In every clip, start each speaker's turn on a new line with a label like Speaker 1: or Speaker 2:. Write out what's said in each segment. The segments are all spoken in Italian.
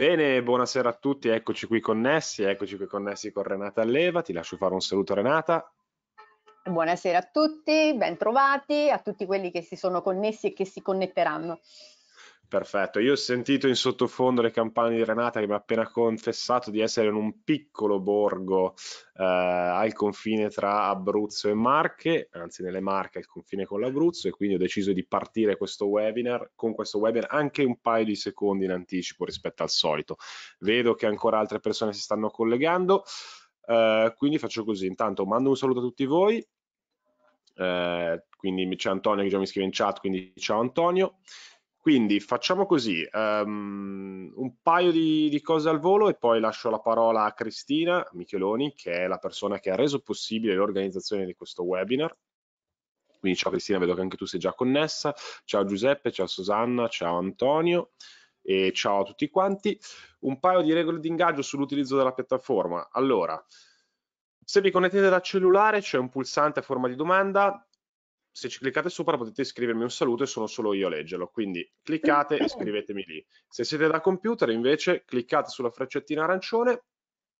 Speaker 1: Bene, buonasera a tutti, eccoci qui connessi, eccoci qui connessi con Renata Alleva, ti lascio fare un saluto Renata.
Speaker 2: Buonasera a tutti, ben trovati, a tutti quelli che si sono connessi e che si connetteranno.
Speaker 1: Perfetto, io ho sentito in sottofondo le campane di Renata che mi ha appena confessato di essere in un piccolo borgo eh, al confine tra Abruzzo e Marche, anzi nelle Marche al confine con l'Abruzzo e quindi ho deciso di partire questo webinar, con questo webinar anche un paio di secondi in anticipo rispetto al solito. Vedo che ancora altre persone si stanno collegando, eh, quindi faccio così, intanto mando un saluto a tutti voi, eh, quindi c'è Antonio che già mi scrive in chat, quindi ciao Antonio. Quindi facciamo così, um, un paio di, di, cose al volo e poi lascio la parola a Cristina Micheloni, che è la persona che ha reso possibile l'organizzazione di questo webinar. Quindi ciao Cristina, vedo che anche tu sei già connessa. Ciao Giuseppe, ciao Susanna, ciao Antonio e ciao a tutti quanti. Un paio di regole di ingaggio sull'utilizzo della piattaforma. Allora, se vi connettete da cellulare c'è un pulsante a forma di domanda, se ci cliccate sopra potete scrivermi un saluto e sono solo io a leggerlo, quindi cliccate e scrivetemi lì. Se siete da computer invece cliccate sulla freccettina arancione,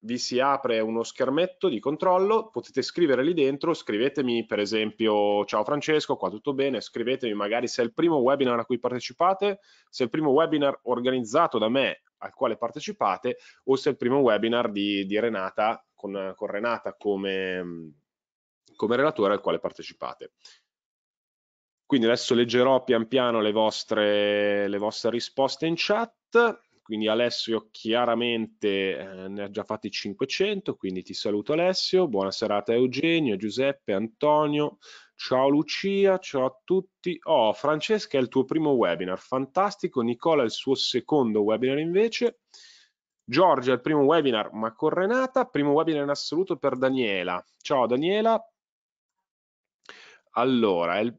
Speaker 1: vi si apre uno schermetto di controllo, potete scrivere lì dentro, scrivetemi per esempio ciao Francesco, qua tutto bene, scrivetemi magari se è il primo webinar a cui partecipate, se è il primo webinar organizzato da me al quale partecipate o se è il primo webinar di, di Renata, con, con Renata come, come relatore al quale partecipate. Quindi adesso leggerò pian piano le vostre, le vostre risposte in chat. Quindi Alessio chiaramente eh, ne ha già fatti 500, quindi ti saluto Alessio, buona serata Eugenio, Giuseppe, Antonio, Ciao Lucia, ciao a tutti. Oh, Francesca è il tuo primo webinar, fantastico. Nicola è il suo secondo webinar invece. Giorgia è il primo webinar, ma con Renata. Primo webinar in assoluto per Daniela. Ciao Daniela. Allora, è il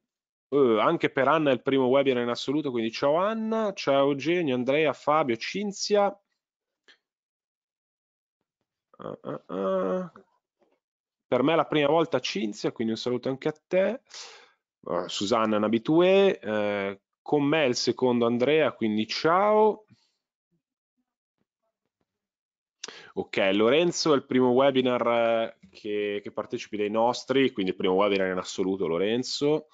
Speaker 1: Uh, anche per Anna è il primo webinar in assoluto, quindi ciao Anna, ciao Eugenio, Andrea, Fabio, Cinzia. Uh, uh, per me è la prima volta Cinzia, quindi un saluto anche a te. Susanna è un abitué, eh, con me è il secondo Andrea, quindi ciao. Ok, Lorenzo è il primo webinar eh, che, che, partecipi dei nostri, quindi il primo webinar in assoluto Lorenzo,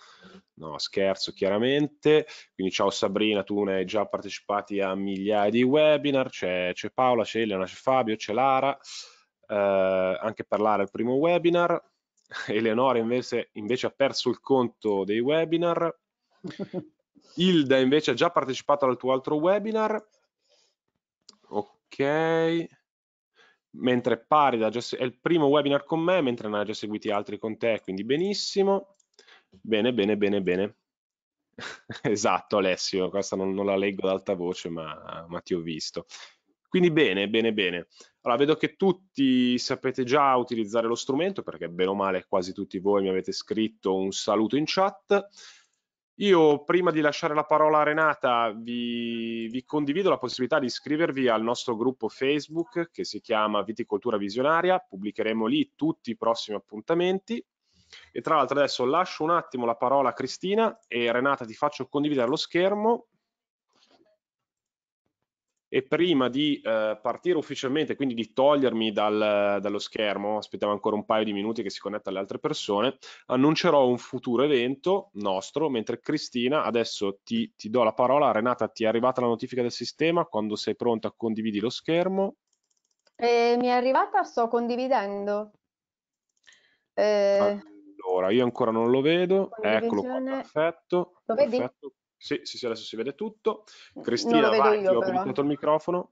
Speaker 1: no scherzo chiaramente, quindi ciao Sabrina, tu ne hai già partecipati a migliaia di webinar, c'è, Paola, c'è Elena, c'è Fabio, c'è Lara, eh, anche per Lara il primo webinar, Eleonora invece, invece ha perso il conto dei webinar, Hilda invece ha già partecipato al tuo altro webinar, ok mentre pari da già, è il primo webinar con me, mentre ne ha già seguiti altri con te, quindi benissimo. Bene, bene, bene, bene. esatto Alessio, questa non, non, la leggo ad alta voce ma, ma ti ho visto. Quindi bene, bene, bene. Allora, vedo che tutti sapete già utilizzare lo strumento perché bene o male quasi tutti voi mi avete scritto un saluto in chat. Io prima di lasciare la parola a Renata vi, vi, condivido la possibilità di iscrivervi al nostro gruppo Facebook che si chiama Viticoltura Visionaria, pubblicheremo lì tutti i prossimi appuntamenti e tra l'altro adesso lascio un attimo la parola a Cristina e Renata ti faccio condividere lo schermo e prima di eh, partire ufficialmente, quindi di togliermi dal, dallo schermo, aspettiamo ancora un paio di minuti che si connetta alle altre persone, annuncerò un futuro evento nostro, mentre Cristina, adesso ti, ti do la parola, Renata ti è arrivata la notifica del sistema, quando sei pronta condividi lo schermo.
Speaker 2: Eh, mi è arrivata, sto condividendo. Eh...
Speaker 1: Allora, io ancora non lo vedo, eccolo qua, perfetto. Lo vedi? Perfetto. Sì, sì, sì, adesso si vede tutto. Cristina, vai, io, ti ho però. abilitato il microfono.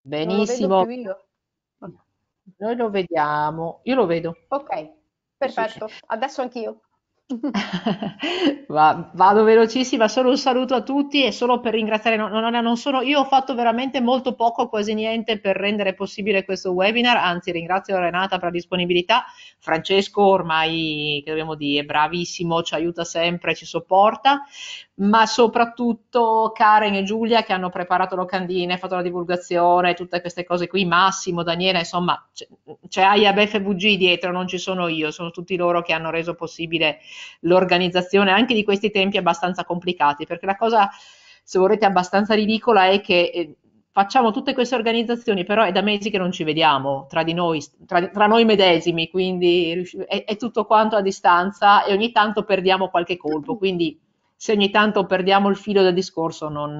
Speaker 1: Benissimo.
Speaker 2: Lo
Speaker 3: Noi lo vediamo, io lo vedo.
Speaker 2: Ok, perfetto. Adesso anch'io.
Speaker 3: vado velocissima, solo un saluto a tutti e solo per ringraziare, non, non, non sono, io ho fatto veramente molto poco, quasi niente per rendere possibile questo webinar, anzi ringrazio Renata per la disponibilità, Francesco ormai, che dobbiamo dire, è bravissimo, ci aiuta sempre, ci sopporta, ma soprattutto Karen e Giulia che hanno preparato locandine, fatto la divulgazione, tutte queste cose qui, Massimo, Daniela, insomma c'è AIAB FVG dietro, non ci sono io, sono tutti loro che hanno reso possibile l'organizzazione anche di questi tempi abbastanza complicati, perché la cosa, se volete, abbastanza ridicola è che eh, facciamo tutte queste organizzazioni, però è da mesi che non ci vediamo tra, noi, tra, tra noi medesimi, quindi è, è tutto quanto a distanza e ogni tanto perdiamo qualche colpo, quindi se ogni tanto perdiamo il filo del discorso non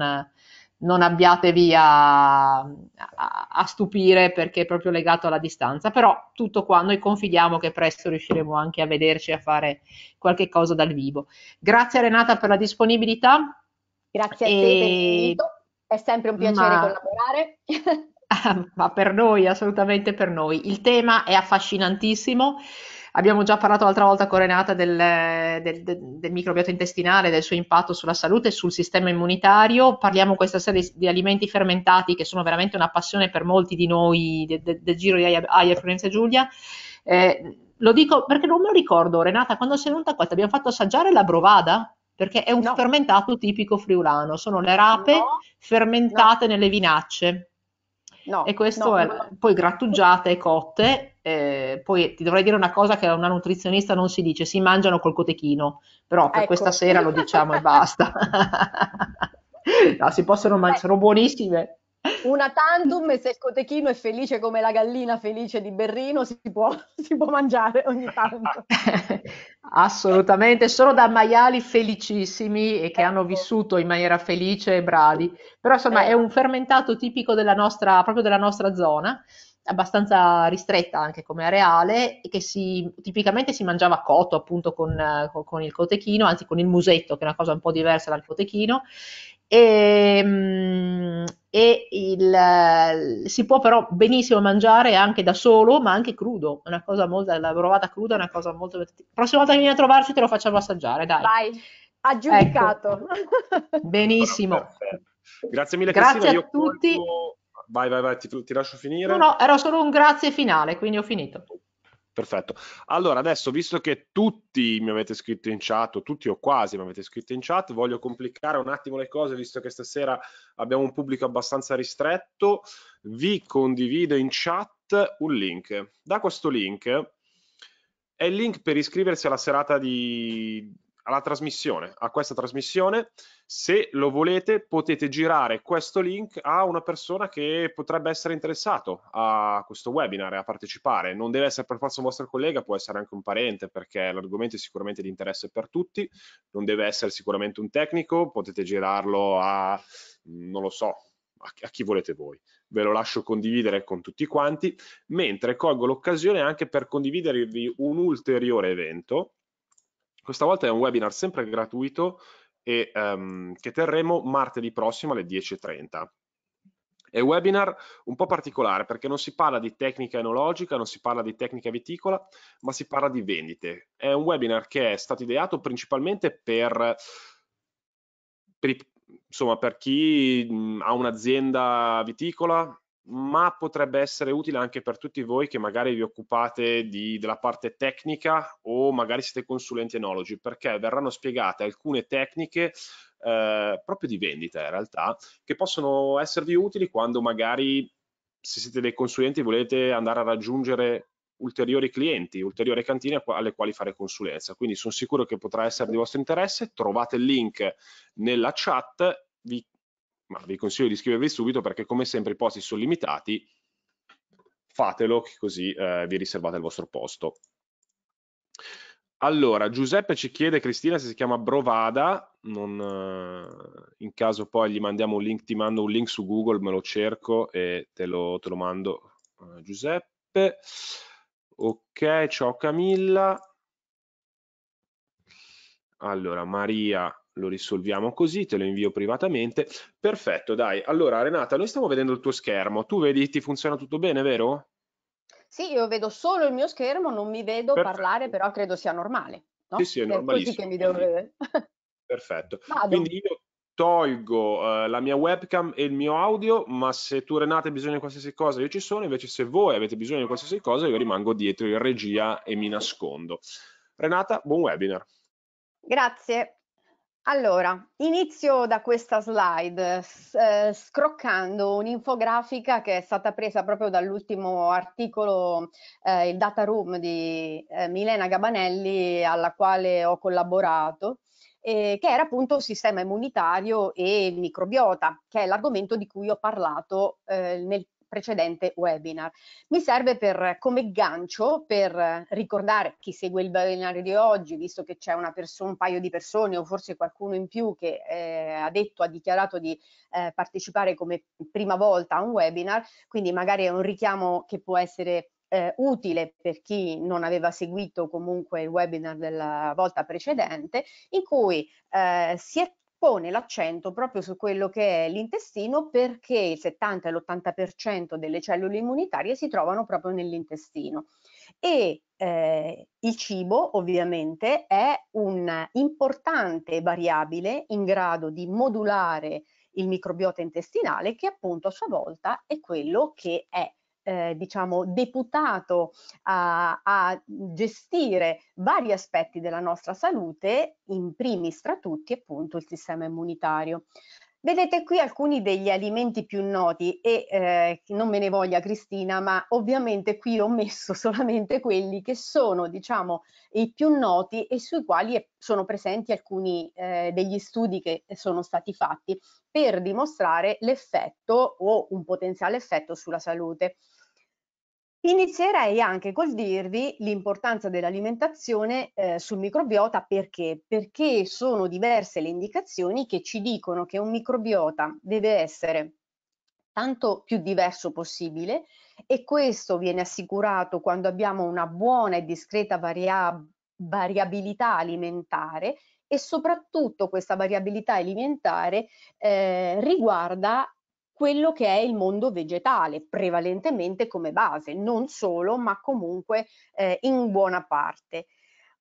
Speaker 3: non abbiatevi a, a, a, stupire perché è proprio legato alla distanza, però tutto qua, noi confidiamo che presto riusciremo anche a vederci e a fare qualche cosa dal vivo. Grazie Renata per la disponibilità. Grazie a te e... per l'invito,
Speaker 2: è sempre un piacere Ma... collaborare.
Speaker 3: Ma per noi, assolutamente per noi. Il tema è affascinantissimo. Abbiamo già parlato l'altra volta con Renata del, del, del microbiota intestinale, del suo impatto sulla salute e sul sistema immunitario. Parliamo questa sera di, di, alimenti fermentati che sono veramente una passione per molti di noi del de, de giro di Aia, Aia Florenza e Giulia. Eh, lo dico perché non me lo ricordo, Renata, quando sei venuta qua ti abbiamo fatto assaggiare la brovada? Perché è un no. fermentato tipico friulano, sono le rape no. fermentate no. nelle vinacce. No, e questo è, no. poi grattugiate e cotte. Eh, poi ti dovrei dire una cosa che a una nutrizionista non si dice, si mangiano col cotechino, però per ecco. questa sera lo diciamo e basta. no, si possono mangiare, sono buonissime.
Speaker 2: Una tantum e se il cotechino è felice come la gallina felice di Berrino si può, si può mangiare ogni tanto.
Speaker 3: Assolutamente, sono da maiali felicissimi e che hanno ecco. vissuto in maniera felice e bravi. Però insomma è un fermentato tipico della nostra, proprio della nostra zona abbastanza ristretta anche come areale e che si, tipicamente si mangiava cotto appunto con, con, con, il cotechino, anzi con il musetto che è una cosa un po' diversa dal cotechino e, ehm, e il, eh, si può però benissimo mangiare anche da solo, ma anche crudo. Una cosa molto, la provata cruda è una cosa molto... La prossima volta che vieni a trovarci te lo facciamo assaggiare, dai. Vai,
Speaker 2: aggiudicato.
Speaker 3: Ecco. Benissimo.
Speaker 1: Perfetto. Grazie mille Grazie Cristina. a
Speaker 3: tutti. Colpo...
Speaker 1: Vai, vai, vai, ti, ti lascio finire. No, no,
Speaker 3: era solo un grazie finale, quindi ho finito.
Speaker 1: Perfetto. Allora, adesso, visto che tutti mi avete scritto in chat, o tutti o quasi mi avete scritto in chat, voglio complicare un attimo le cose, visto che stasera abbiamo un pubblico abbastanza ristretto, vi condivido in chat un link. Da questo link è il link per iscriversi alla serata di, alla trasmissione, a questa trasmissione. Se lo volete potete girare questo link a una persona che potrebbe essere interessato a questo webinar, e a partecipare. Non deve essere per forza un vostro collega, può essere anche un parente perché l'argomento è sicuramente di interesse per tutti, non deve essere sicuramente un tecnico, potete girarlo a, non lo so, a chi volete voi. Ve lo lascio condividere con tutti quanti, mentre colgo l'occasione anche per condividervi un ulteriore evento questa volta è un webinar sempre gratuito e, um, che terremo martedì prossimo alle 10.30. È un webinar un po' particolare perché non si parla di tecnica enologica, non si parla di tecnica viticola, ma si parla di vendite. È un webinar che è stato ideato principalmente per, per, insomma, per chi ha un'azienda viticola, ma potrebbe essere utile anche per tutti voi che magari vi occupate di, della parte tecnica o magari siete consulenti enologi, perché verranno spiegate alcune tecniche eh, proprio di vendita in realtà, che possono esservi utili quando magari se siete dei consulenti volete andare a raggiungere ulteriori clienti, ulteriori cantine alle quali fare consulenza. Quindi sono sicuro che potrà essere di vostro interesse. Trovate il link nella chat vi ma vi consiglio di iscrivervi subito perché come sempre i posti sono limitati, fatelo così eh, vi riservate il vostro posto. Allora, Giuseppe ci chiede, Cristina, se si chiama Brovada, non, eh, in caso poi gli mandiamo un link, ti mando un link su Google, me lo cerco e te lo, te lo mando eh, Giuseppe. Ok, ciao Camilla. Allora, Maria lo risolviamo così, te lo invio privatamente. Perfetto, dai. Allora, Renata, noi stiamo vedendo il tuo schermo. Tu vedi, ti funziona tutto bene, vero? Sì,
Speaker 2: io vedo solo il mio schermo, non mi vedo Perfetto. parlare, però credo sia normale. No? Sì, sì, è normalissimo. che mi devo vedere.
Speaker 1: Perfetto. Vado. Quindi io tolgo eh, la mia webcam e il mio audio, ma se tu Renata hai bisogno di qualsiasi cosa io ci sono, invece se voi avete bisogno di qualsiasi cosa io rimango dietro in regia e mi nascondo. Renata, buon webinar.
Speaker 2: Grazie. Allora, inizio da questa slide, eh, scroccando un'infografica che è stata presa proprio dall'ultimo articolo, eh, il Data Room di eh, Milena Gabanelli, alla quale ho collaborato, che era appunto sistema immunitario e microbiota, che è l'argomento di cui ho parlato eh, nel precedente webinar. Mi serve per, come gancio per ricordare chi segue il webinar di oggi, visto che c'è un paio di persone o forse qualcuno in più che eh, ha detto, ha dichiarato di eh, partecipare come prima volta a un webinar, quindi magari è un richiamo che può essere eh, utile per chi non aveva seguito comunque il webinar della volta precedente, in cui eh, si è pone l'accento proprio su quello che è l'intestino perché il 70 e l'80% delle cellule immunitarie si trovano proprio nell'intestino e eh, il cibo ovviamente è un'importante variabile in grado di modulare il microbiota intestinale che appunto a sua volta è quello che è eh, diciamo, deputato a, a gestire vari aspetti della nostra salute, in primis tra tutti appunto il sistema immunitario. Vedete qui alcuni degli alimenti più noti e eh, non me ne voglia Cristina, ma ovviamente qui ho messo solamente quelli che sono diciamo i più noti e sui quali sono presenti alcuni eh, degli studi che sono stati fatti per dimostrare l'effetto o un potenziale effetto sulla salute. Inizierei anche col dirvi l'importanza dell'alimentazione eh, sul microbiota perché? Perché sono diverse le indicazioni che ci dicono che un microbiota deve essere tanto più diverso possibile e questo viene assicurato quando abbiamo una buona e discreta variab variabilità alimentare e soprattutto questa variabilità alimentare eh, riguarda quello che è il mondo vegetale, prevalentemente come base, non solo, ma comunque eh, in buona parte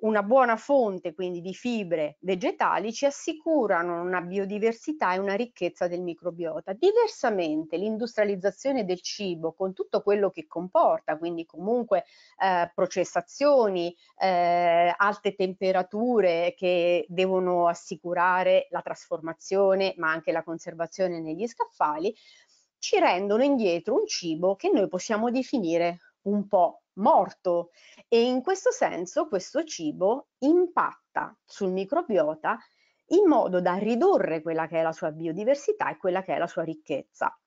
Speaker 2: una buona fonte quindi di fibre vegetali ci assicurano una biodiversità e una ricchezza del microbiota. Diversamente l'industrializzazione del cibo con tutto quello che comporta, quindi comunque eh, processazioni, eh, alte temperature che devono assicurare la trasformazione ma anche la conservazione negli scaffali, ci rendono indietro un cibo che noi possiamo definire un po' morto e in questo senso questo cibo impatta sul microbiota in modo da ridurre quella che è la sua biodiversità e quella che è la sua ricchezza.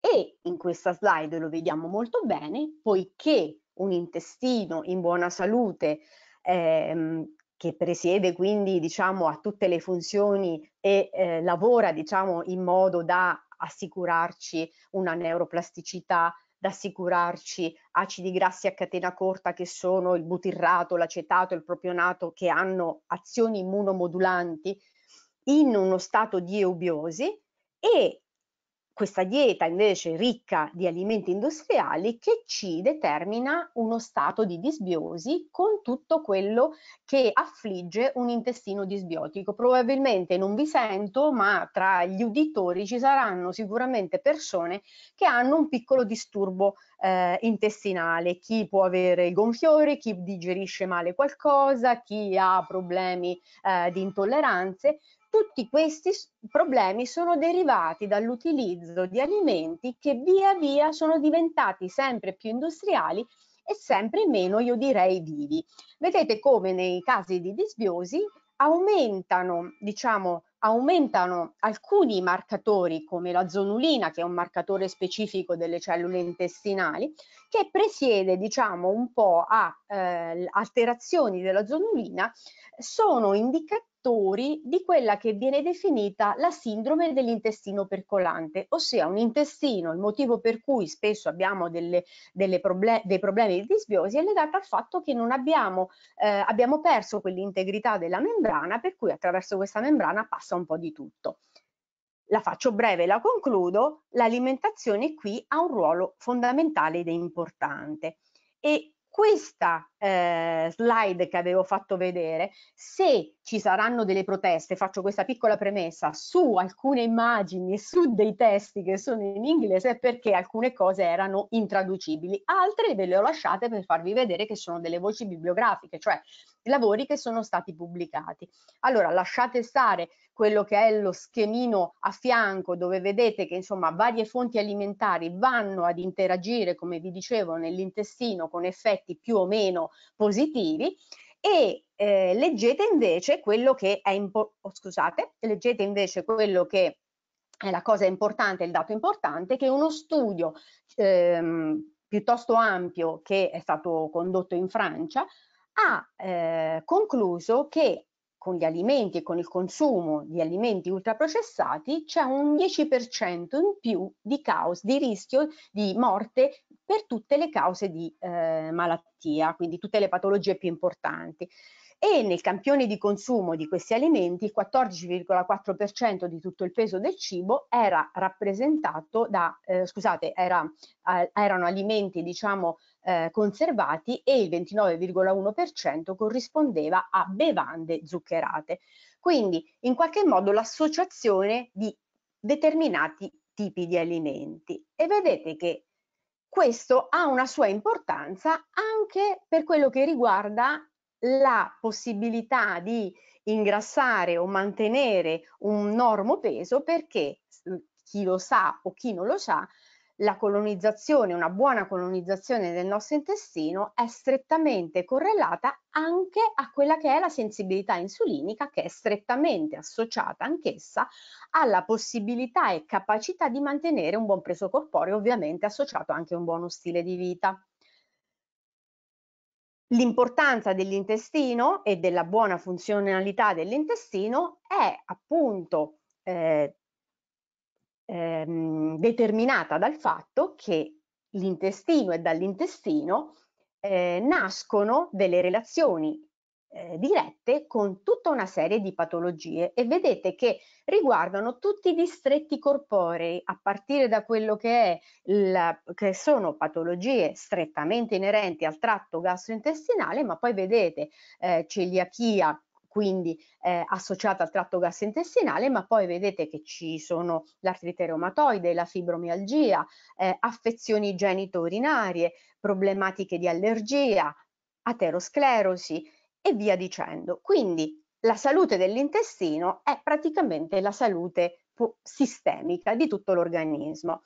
Speaker 2: E in questa slide lo vediamo molto bene, poiché un intestino in buona salute ehm, che presiede quindi diciamo, a tutte le funzioni e eh, lavora diciamo, in modo da assicurarci una neuroplasticità, da assicurarci acidi grassi a catena corta che sono il butirrato, l'acetato, il propionato che hanno azioni immunomodulanti in uno stato di eubiosi e questa dieta invece ricca di alimenti industriali che ci determina uno stato di disbiosi con tutto quello che affligge un intestino disbiotico. Probabilmente non vi sento, ma tra gli uditori ci saranno sicuramente persone che hanno un piccolo disturbo eh, intestinale, chi può avere gonfiori, chi digerisce male qualcosa, chi ha problemi eh, di intolleranze, tutti questi problemi sono derivati dall'utilizzo di alimenti che via via sono diventati sempre più industriali e sempre meno, io direi, vivi. Vedete come nei casi di disbiosi aumentano, diciamo, aumentano alcuni marcatori come la zonulina, che è un marcatore specifico delle cellule intestinali, che presiede diciamo, un po' a eh, alterazioni della zonulina, sono indicatori di quella che viene definita la sindrome dell'intestino percolante, ossia un intestino, il motivo per cui spesso abbiamo delle, delle problem dei problemi di disbiosi è legato al fatto che non abbiamo, eh, abbiamo perso quell'integrità della membrana per cui attraverso questa membrana passa un po' di tutto la faccio breve, e la concludo, l'alimentazione qui ha un ruolo fondamentale ed importante. E questa eh, slide che avevo fatto vedere, se ci saranno delle proteste, faccio questa piccola premessa, su alcune immagini e su dei testi che sono in inglese è perché alcune cose erano intraducibili, altre ve le ho lasciate per farvi vedere che sono delle voci bibliografiche, cioè lavori che sono stati pubblicati. Allora lasciate stare quello che è lo schemino a fianco dove vedete che insomma varie fonti alimentari vanno ad interagire come vi dicevo nell'intestino con effetti più o meno positivi e eh, leggete invece quello che è oh, scusate, leggete invece quello che è la cosa importante, il dato importante che uno studio ehm, piuttosto ampio che è stato condotto in Francia ha eh, concluso che con gli alimenti e con il consumo di alimenti ultraprocessati c'è un 10% in più di, cause, di rischio di morte per tutte le cause di eh, malattia, quindi tutte le patologie più importanti. E nel campione di consumo di questi alimenti il 14,4% di tutto il peso del cibo era rappresentato da, eh, scusate, era, eh, erano alimenti diciamo eh, conservati e il 29,1% corrispondeva a bevande zuccherate. Quindi in qualche modo l'associazione di determinati tipi di alimenti e vedete che questo ha una sua importanza anche per quello che riguarda la possibilità di ingrassare o mantenere un normo peso perché chi lo sa o chi non lo sa la colonizzazione, una buona colonizzazione del nostro intestino è strettamente correlata anche a quella che è la sensibilità insulinica che è strettamente associata anch'essa alla possibilità e capacità di mantenere un buon peso corporeo, ovviamente associato anche a un buono stile di vita. L'importanza dell'intestino e della buona funzionalità dell'intestino è appunto eh, ehm, determinata dal fatto che l'intestino e dall'intestino eh, nascono delle relazioni eh, dirette con tutta una serie di patologie e vedete che riguardano tutti i distretti corporei a partire da quello che, è la, che sono patologie strettamente inerenti al tratto gastrointestinale ma poi vedete eh, celiachia quindi eh, associata al tratto gastrointestinale, ma poi vedete che ci sono l'artrite reumatoide, la fibromialgia, eh, affezioni genito-urinarie, problematiche di allergia, aterosclerosi e via dicendo. Quindi la salute dell'intestino è praticamente la salute sistemica di tutto l'organismo.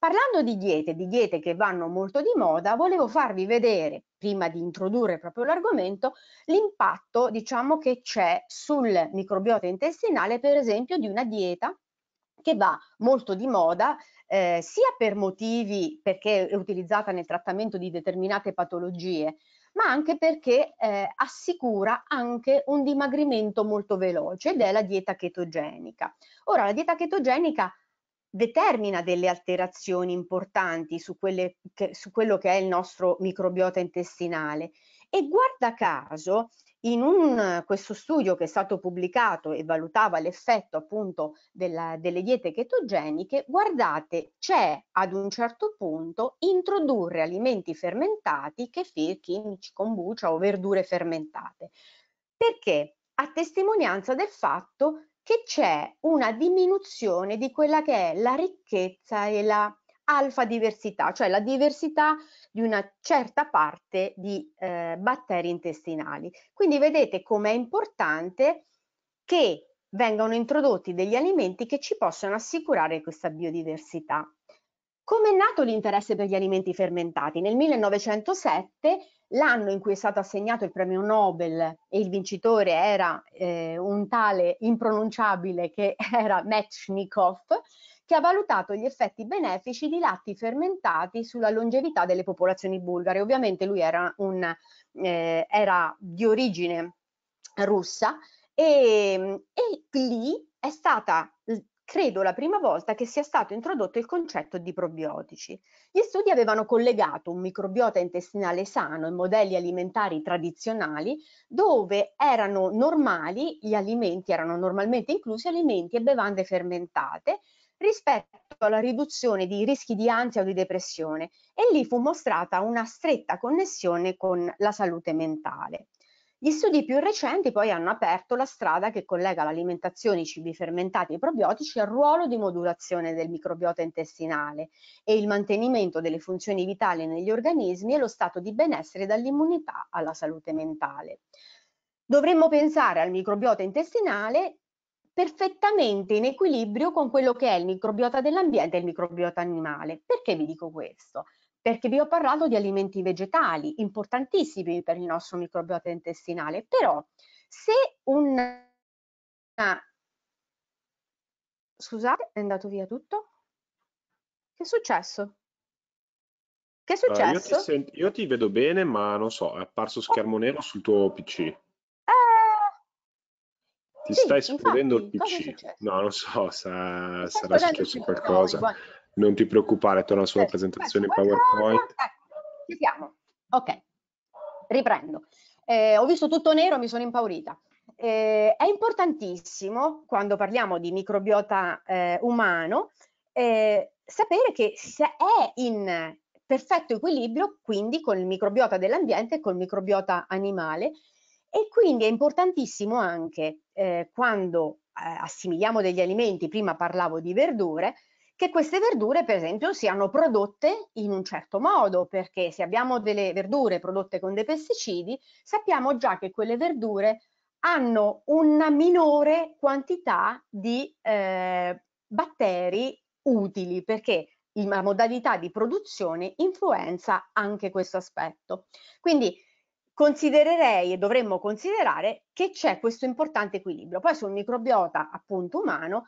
Speaker 2: Parlando di diete, di diete che vanno molto di moda, volevo farvi vedere, prima di introdurre proprio l'argomento, l'impatto diciamo, che c'è sul microbiota intestinale, per esempio, di una dieta che va molto di moda eh, sia per motivi perché è utilizzata nel trattamento di determinate patologie, ma anche perché eh, assicura anche un dimagrimento molto veloce ed è la dieta chetogenica. Ora, la dieta chetogenica determina delle alterazioni importanti su, che, su quello che è il nostro microbiota intestinale e guarda caso in un, questo studio che è stato pubblicato e valutava l'effetto appunto della, delle diete chetogeniche, guardate, c'è ad un certo punto introdurre alimenti fermentati, kefir, chimici, kombucha o verdure fermentate. Perché? A testimonianza del fatto che che c'è una diminuzione di quella che è la ricchezza e la alfa diversità, cioè la diversità di una certa parte di eh, batteri intestinali. Quindi vedete com'è importante che vengano introdotti degli alimenti che ci possano assicurare questa biodiversità. Come è nato l'interesse per gli alimenti fermentati? Nel 1907 l'anno in cui è stato assegnato il premio Nobel e il vincitore era eh, un tale impronunciabile che era Metchnikov, che ha valutato gli effetti benefici di latti fermentati sulla longevità delle popolazioni bulgare. Ovviamente lui era, un, eh, era di origine russa e, e lì è stata credo la prima volta che sia stato introdotto il concetto di probiotici. Gli studi avevano collegato un microbiota intestinale sano ai modelli alimentari tradizionali dove erano normali gli alimenti, erano normalmente inclusi alimenti e bevande fermentate rispetto alla riduzione di rischi di ansia o di depressione e lì fu mostrata una stretta connessione con la salute mentale. Gli studi più recenti poi hanno aperto la strada che collega l'alimentazione, i cibi fermentati e i probiotici al ruolo di modulazione del microbiota intestinale e il mantenimento delle funzioni vitali negli organismi e lo stato di benessere dall'immunità alla salute mentale. Dovremmo pensare al microbiota intestinale perfettamente in equilibrio con quello che è il microbiota dell'ambiente e il microbiota animale. Perché vi dico questo? perché vi ho parlato di alimenti vegetali, importantissimi per il nostro microbiota intestinale, però se un... Scusate, è andato via tutto? Che è successo? Che è successo? Uh, io, ti
Speaker 1: sent... io, ti vedo bene, ma non so, è apparso schermo oh. nero sul tuo PC. Eh... Ti sì, stai esplodendo il PC. No, non so, sa... sarà successo qualcosa. Noi, non ti preoccupare, torna sulla sì, presentazione sì, PowerPoint. Ecco,
Speaker 2: ci siamo. Ok, riprendo. Eh, ho visto tutto nero, mi sono impaurita. Eh, è importantissimo, quando parliamo di microbiota eh, umano, eh, sapere che se è in perfetto equilibrio, quindi con il microbiota dell'ambiente e con il microbiota animale, e quindi è importantissimo anche eh, quando eh, assimiliamo degli alimenti, prima parlavo di verdure, che queste verdure per esempio siano prodotte in un certo modo perché se abbiamo delle verdure prodotte con dei pesticidi sappiamo già che quelle verdure hanno una minore quantità di eh, batteri utili perché la modalità di produzione influenza anche questo aspetto. Quindi considererei e dovremmo considerare che c'è questo importante equilibrio. Poi sul microbiota appunto umano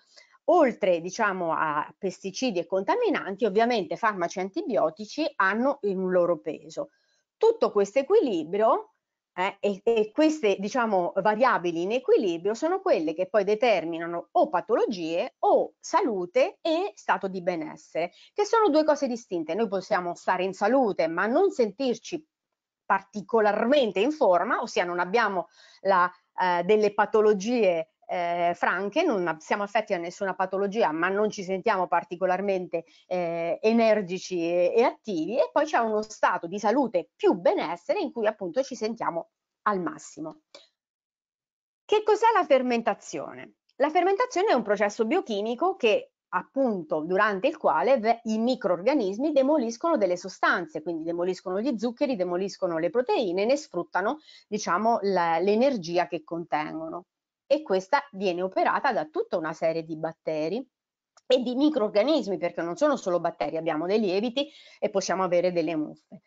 Speaker 2: Oltre diciamo, a pesticidi e contaminanti, ovviamente farmaci antibiotici hanno un loro peso. Tutto questo equilibrio eh, e, e, queste diciamo, variabili in equilibrio sono quelle che poi determinano o patologie o salute e stato di benessere, che sono due cose distinte. Noi possiamo stare in salute ma non sentirci particolarmente in forma, ossia non abbiamo la, eh, delle patologie eh, franche, non siamo affetti a nessuna patologia, ma non ci sentiamo particolarmente eh, energici e, e attivi e poi c'è uno stato di salute più benessere in cui appunto ci sentiamo al massimo. Che cos'è la fermentazione? La fermentazione è un processo biochimico che appunto durante il quale i microorganismi demoliscono delle sostanze, quindi demoliscono gli zuccheri, demoliscono le proteine, ne sfruttano diciamo l'energia che contengono e questa viene operata da tutta una serie di batteri e di microorganismi, perché non sono solo batteri, abbiamo dei lieviti e possiamo avere delle muffe.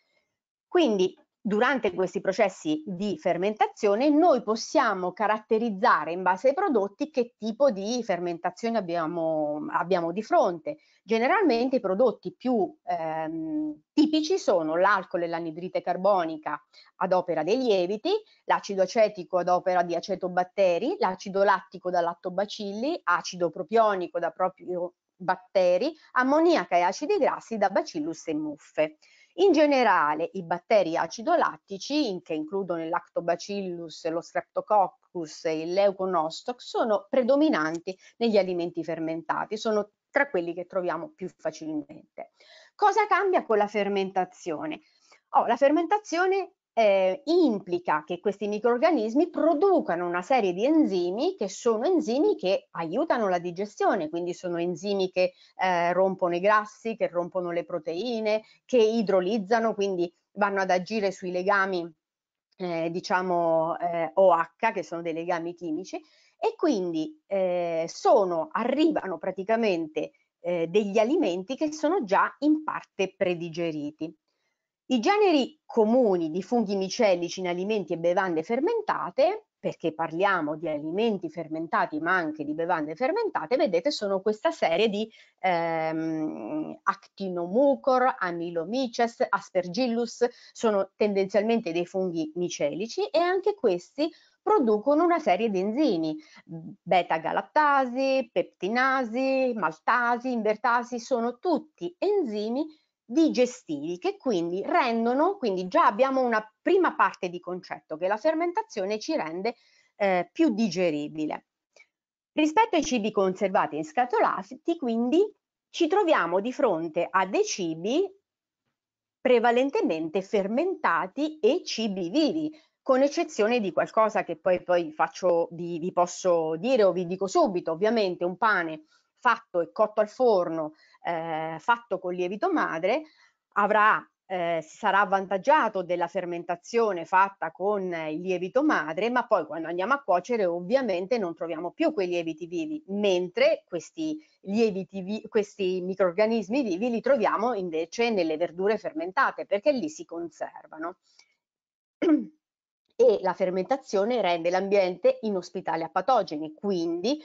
Speaker 2: Quindi durante questi processi di fermentazione noi possiamo caratterizzare in base ai prodotti che tipo di fermentazione abbiamo, abbiamo di fronte. Generalmente i prodotti più ehm, tipici sono l'alcol e l'anidrite carbonica ad opera dei lieviti, l'acido acetico ad opera di acetobatteri, l'acido lattico da lattobacilli, acido propionico da proprio batteri, ammoniaca e acidi grassi da bacillus e muffe. In generale i batteri acido-lattici, che includono il lactobacillus, lo streptococcus e il leuconostoc, sono predominanti negli alimenti fermentati, sono tra quelli che troviamo più facilmente. Cosa cambia con la fermentazione? Oh, la fermentazione eh, implica che questi microorganismi producano una serie di enzimi che sono enzimi che aiutano la digestione, quindi sono enzimi che eh, rompono i grassi, che rompono le proteine, che idrolizzano, quindi vanno ad agire sui legami eh, diciamo OH, che sono dei legami chimici, e quindi eh, sono, arrivano praticamente eh, degli alimenti che sono già in parte predigeriti. I generi comuni di funghi micellici in alimenti e bevande fermentate, perché parliamo di alimenti fermentati ma anche di bevande fermentate, vedete sono questa serie di ehm, actinomucor, amylomyces, aspergillus, sono tendenzialmente dei funghi micelici e anche questi producono una serie di enzimi, beta-galattasi, peptinasi, maltasi, invertasi, sono tutti enzimi digestivi che quindi rendono, quindi già abbiamo una prima parte di concetto che la fermentazione ci rende eh, più digeribile. Rispetto ai cibi conservati in scatolati, quindi ci troviamo di fronte a dei cibi prevalentemente fermentati e cibi vivi, con eccezione di qualcosa che poi, poi faccio, vi, vi posso dire o vi dico subito, ovviamente un pane fatto e cotto al forno eh, fatto con lievito madre avrà eh, sarà avvantaggiato della fermentazione fatta con il lievito madre, ma poi quando andiamo a cuocere ovviamente non troviamo più quei lieviti vivi, mentre questi, lieviti questi microrganismi vivi li troviamo invece nelle verdure fermentate, perché lì si conservano. E la fermentazione rende l'ambiente inospitale a patogeni, quindi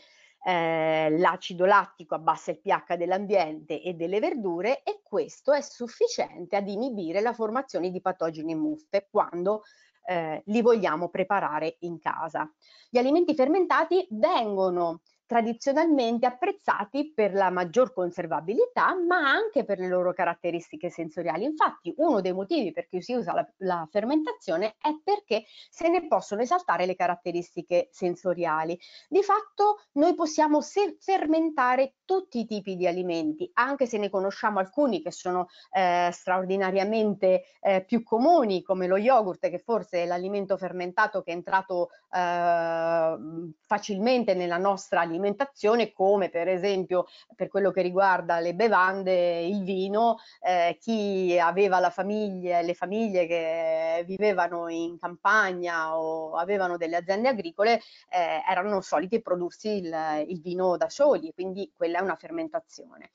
Speaker 2: eh, l'acido lattico abbassa il pH dell'ambiente e delle verdure e questo è sufficiente ad inibire la formazione di patogeni muffe quando eh, li vogliamo preparare in casa. Gli alimenti fermentati vengono tradizionalmente apprezzati per la maggior conservabilità ma anche per le loro caratteristiche sensoriali. Infatti uno dei motivi per cui si usa la, la fermentazione è perché se ne possono esaltare le caratteristiche sensoriali. Di fatto noi possiamo fermentare tutti i tipi di alimenti, anche se ne conosciamo alcuni che sono eh, straordinariamente eh, più comuni come lo yogurt che forse è l'alimento fermentato che è entrato eh, facilmente nella nostra alimentazione alimentazione come per esempio per quello che riguarda le bevande, il vino, eh, chi aveva la famiglia, le famiglie che vivevano in campagna o avevano delle aziende agricole eh, erano soliti prodursi il, il vino da soli, quindi quella è una fermentazione.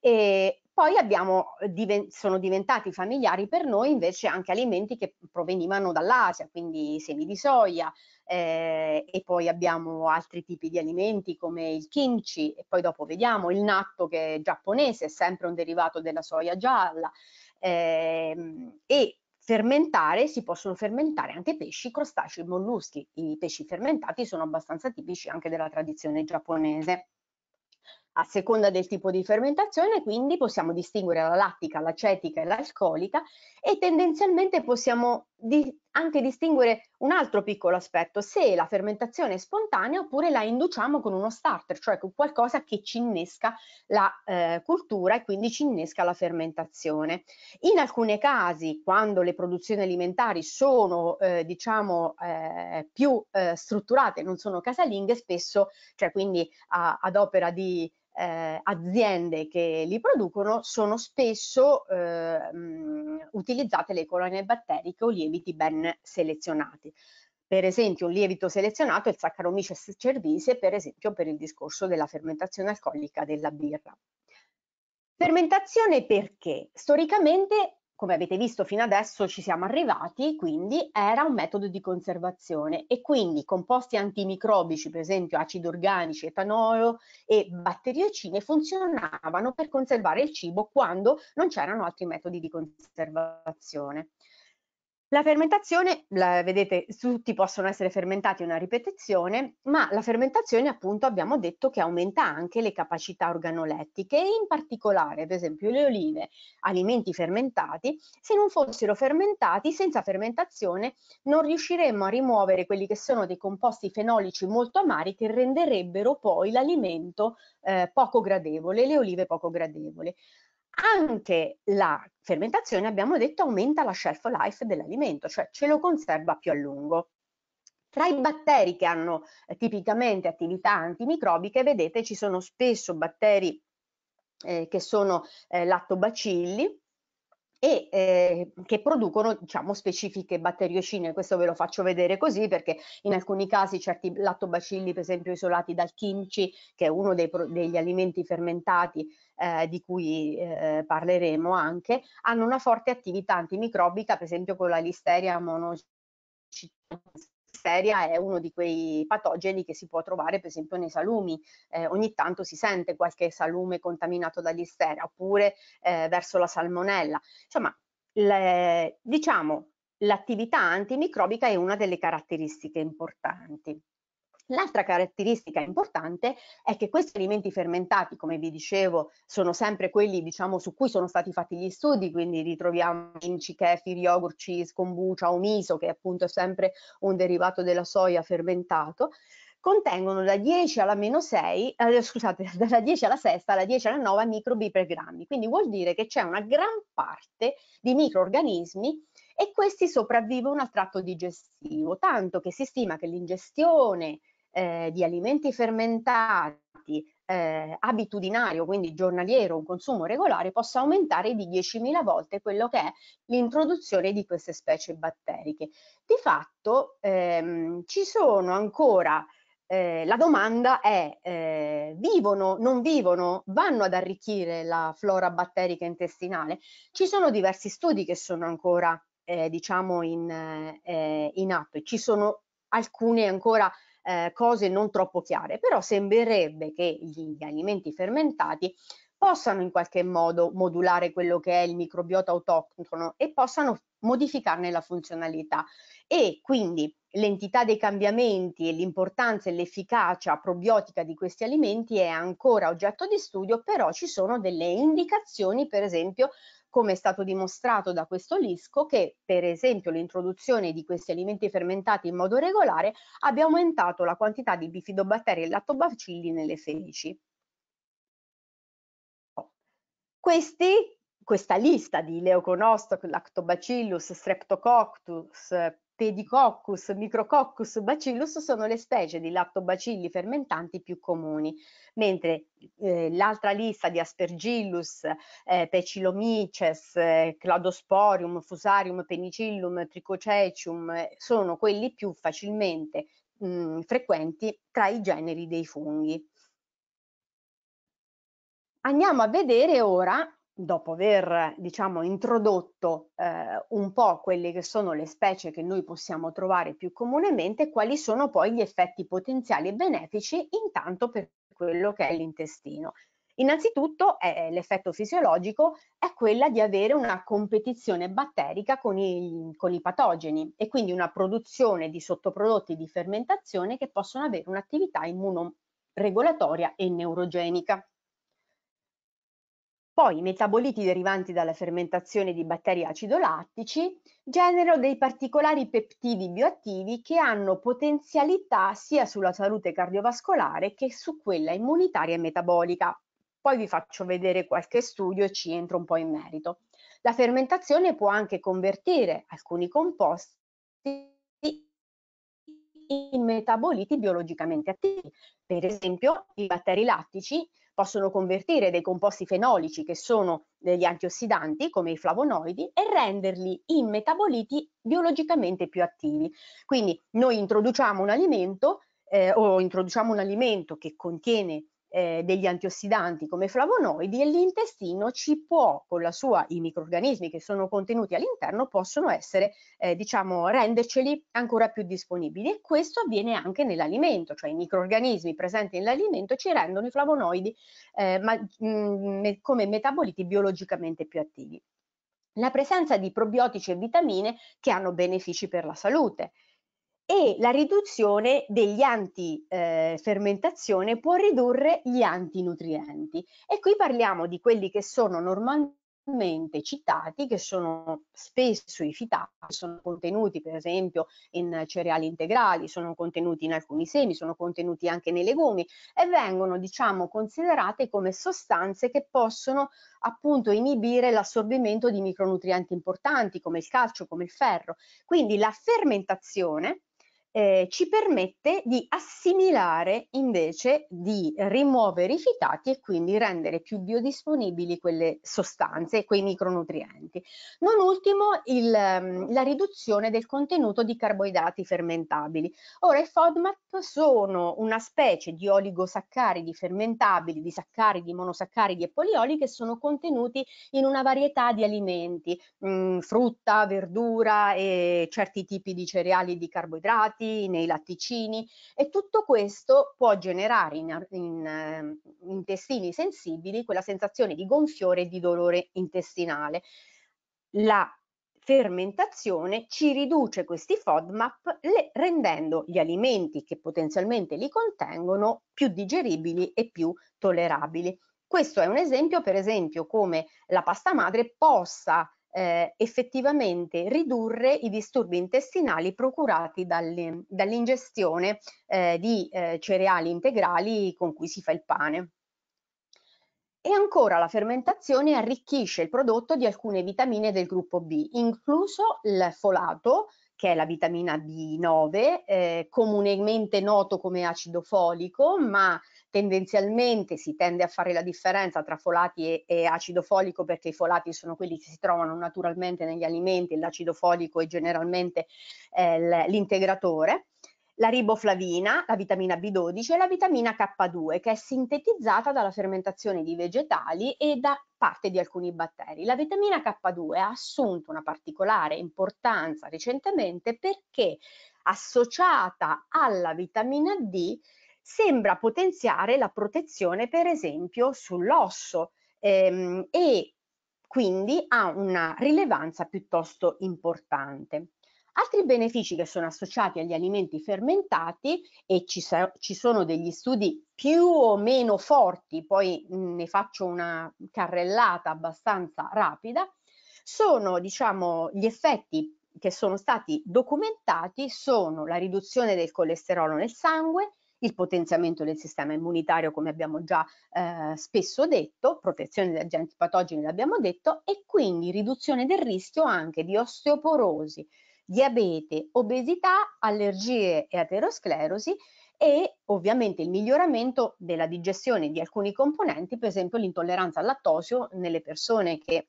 Speaker 2: E poi abbiamo, sono diventati familiari per noi invece anche alimenti che provenivano dall'Asia, quindi semi di soia, eh, e poi abbiamo altri tipi di alimenti come il kimchi e poi dopo vediamo il natto che è giapponese, è sempre un derivato della soia gialla eh, e fermentare, si possono fermentare anche pesci, crostacei molluschi. I pesci fermentati sono abbastanza tipici anche della tradizione giapponese a seconda del tipo di fermentazione, quindi possiamo distinguere la lattica, l'acetica e l'alcolica e tendenzialmente possiamo di anche distinguere un altro piccolo aspetto, se la fermentazione è spontanea oppure la induciamo con uno starter, cioè con qualcosa che ci innesca la eh, cultura e quindi ci innesca la fermentazione. In alcuni casi, quando le produzioni alimentari sono eh, diciamo eh, più eh, strutturate, non sono casalinghe, spesso, cioè quindi a, ad opera di eh, aziende che li producono sono spesso eh, utilizzate le colonie batteriche o lieviti ben selezionati. Per esempio un lievito selezionato è il Saccharomyces cervise, per esempio per il discorso della fermentazione alcolica della birra. Fermentazione perché? Storicamente come avete visto fino adesso ci siamo arrivati, quindi era un metodo di conservazione e quindi composti antimicrobici, per esempio acidi organici, etanolo e batteriocine funzionavano per conservare il cibo quando non c'erano altri metodi di conservazione. La fermentazione, la, vedete, tutti possono essere fermentati una ripetizione, ma la fermentazione appunto abbiamo detto che aumenta anche le capacità organolettiche e in particolare, ad esempio, le olive, alimenti fermentati, se non fossero fermentati, senza fermentazione non riusciremmo a rimuovere quelli che sono dei composti fenolici molto amari che renderebbero poi l'alimento eh, poco gradevole, le olive poco gradevole. Anche la fermentazione, abbiamo detto, aumenta la shelf life dell'alimento, cioè ce lo conserva più a lungo. Tra i batteri che hanno eh, tipicamente attività antimicrobiche, vedete ci sono spesso batteri eh, che sono eh, lattobacilli, e eh, che producono diciamo, specifiche batteriocine. Questo ve lo faccio vedere così perché in alcuni casi certi lattobacilli, per esempio isolati dal kimchi, che è uno dei, degli alimenti fermentati eh, di cui eh, parleremo anche, hanno una forte attività antimicrobica, per esempio con la listeria monocitanza Listeria è uno di quei patogeni che si può trovare per esempio nei salumi, eh, ogni tanto si sente qualche salume contaminato da listeria oppure eh, verso la salmonella. Insomma, le, diciamo l'attività antimicrobica è una delle caratteristiche importanti. L'altra caratteristica importante è che questi alimenti fermentati, come vi dicevo, sono sempre quelli diciamo, su cui sono stati fatti gli studi, quindi ritroviamo inci, kefir, yogurt, cheese, kombucha o miso, che appunto è sempre un derivato della soia fermentato, contengono da 10 alla meno 6, eh, scusate, dalla 10 alla 6 alla 10 alla 9 microbi per grammi, quindi vuol dire che c'è una gran parte di microorganismi e questi sopravvivono al tratto digestivo, tanto che si stima che l'ingestione eh, di alimenti fermentati eh, abitudinario, quindi giornaliero, un consumo regolare, possa aumentare di 10.000 volte quello che è l'introduzione di queste specie batteriche. Di fatto ehm, ci sono ancora eh, la domanda è eh, vivono, non vivono, vanno ad arricchire la flora batterica intestinale? Ci sono diversi studi che sono ancora eh, diciamo in, eh, in atto e ci sono alcuni ancora eh, cose non troppo chiare, però sembrerebbe che gli, gli alimenti fermentati possano in qualche modo modulare quello che è il microbiota autoctono e possano modificarne la funzionalità e quindi l'entità dei cambiamenti e l'importanza e l'efficacia probiotica di questi alimenti è ancora oggetto di studio, però ci sono delle indicazioni, per esempio, come è stato dimostrato da questo LISCO, che per esempio l'introduzione di questi alimenti fermentati in modo regolare abbia aumentato la quantità di bifidobatteri e lattobacilli nelle felici. Questi, questa lista di Leuconostoc, Lactobacillus, Streptococcus, Pedicoccus, Micrococcus bacillus sono le specie di lattobacilli fermentanti più comuni, mentre eh, l'altra lista di Aspergillus, eh, Pecilomyces, eh, Cladosporium, Fusarium, Penicillum, Trichocecium eh, sono quelli più facilmente mh, mm, frequenti tra i generi dei funghi. Andiamo a vedere ora dopo aver diciamo, introdotto eh, un po' quelle che sono le specie che noi possiamo trovare più comunemente, quali sono poi gli effetti potenziali e benefici intanto per quello che è l'intestino. Innanzitutto eh, l'effetto fisiologico è quella di avere una competizione batterica con i, con i patogeni e quindi una produzione di sottoprodotti di fermentazione che possono avere un'attività immunoregolatoria e neurogenica. Poi i metaboliti derivanti dalla fermentazione di batteri acido-lattici generano dei particolari peptidi bioattivi che hanno potenzialità sia sulla salute cardiovascolare che su quella immunitaria e metabolica. Poi vi faccio vedere qualche studio e ci entro un po' in merito. La fermentazione può anche convertire alcuni composti in metaboliti biologicamente attivi, per esempio i batteri lattici possono convertire dei composti fenolici che sono degli antiossidanti come i flavonoidi e renderli in metaboliti biologicamente più attivi. Quindi noi introduciamo un alimento eh, o introduciamo un alimento che contiene eh, degli antiossidanti come flavonoidi e l'intestino ci può, con la sua, i microrganismi che sono contenuti all'interno, possono essere, eh, diciamo, renderceli ancora più disponibili. E questo avviene anche nell'alimento, cioè i microrganismi presenti nell'alimento ci rendono i flavonoidi eh, ma, mh, mm, come metaboliti biologicamente più attivi la presenza di probiotici e vitamine che hanno benefici per la salute e la riduzione degli antifermentazione eh, può ridurre gli antinutrienti. E qui parliamo di quelli che sono normalmente citati che sono spesso i fitati, sono contenuti per esempio in cereali integrali, sono contenuti in alcuni semi, sono contenuti anche nei legumi e vengono diciamo considerate come sostanze che possono appunto inibire l'assorbimento di micronutrienti importanti come il calcio, come il ferro. Quindi la fermentazione eh, ci permette di assimilare invece di rimuovere i fitati e quindi rendere più biodisponibili quelle sostanze quei micronutrienti. Non ultimo il, ehm, la riduzione del contenuto di carboidrati fermentabili. Ora i FODMAP sono una specie di oligosaccaridi fermentabili, di saccaridi, monosaccaridi e polioli che sono contenuti in una varietà di alimenti, mh, mm, frutta, verdura e certi tipi di cereali di carboidrati latte, nei latticini e tutto questo può generare in, in, in ehm, intestini sensibili quella sensazione di gonfiore e di dolore intestinale. La fermentazione ci riduce questi FODMAP le, rendendo gli alimenti che potenzialmente li contengono più digeribili e più tollerabili. Questo è un esempio, per esempio, come la pasta madre possa eh, effettivamente ridurre i disturbi intestinali procurati dall'ingestione eh, di eh, cereali integrali con cui si fa il pane. E ancora la fermentazione arricchisce il prodotto di alcune vitamine del gruppo B, incluso il folato, che è la vitamina B9, eh, comunemente noto come acido folico, ma tendenzialmente si tende a fare la differenza tra folati e, e, acido folico perché i folati sono quelli che si trovano naturalmente negli alimenti, l'acido folico è generalmente eh, l'integratore, la riboflavina, la vitamina B12 e la vitamina K2 che è sintetizzata dalla fermentazione di vegetali e da parte di alcuni batteri. La vitamina K2 ha assunto una particolare importanza recentemente perché associata alla vitamina D sembra potenziare la protezione per esempio sull'osso ehm, e quindi ha una rilevanza piuttosto importante. Altri benefici che sono associati agli alimenti fermentati e ci, sa- ci sono degli studi più o meno forti, poi ne faccio una carrellata abbastanza rapida, sono diciamo, gli effetti che sono stati documentati sono la riduzione del colesterolo nel sangue, il potenziamento del sistema immunitario, come abbiamo già eh, spesso detto, protezione da agenti patogeni, l'abbiamo detto, e quindi riduzione del rischio anche di osteoporosi, diabete, obesità, allergie e aterosclerosi e ovviamente il miglioramento della digestione di alcuni componenti, per esempio l'intolleranza al lattosio nelle persone che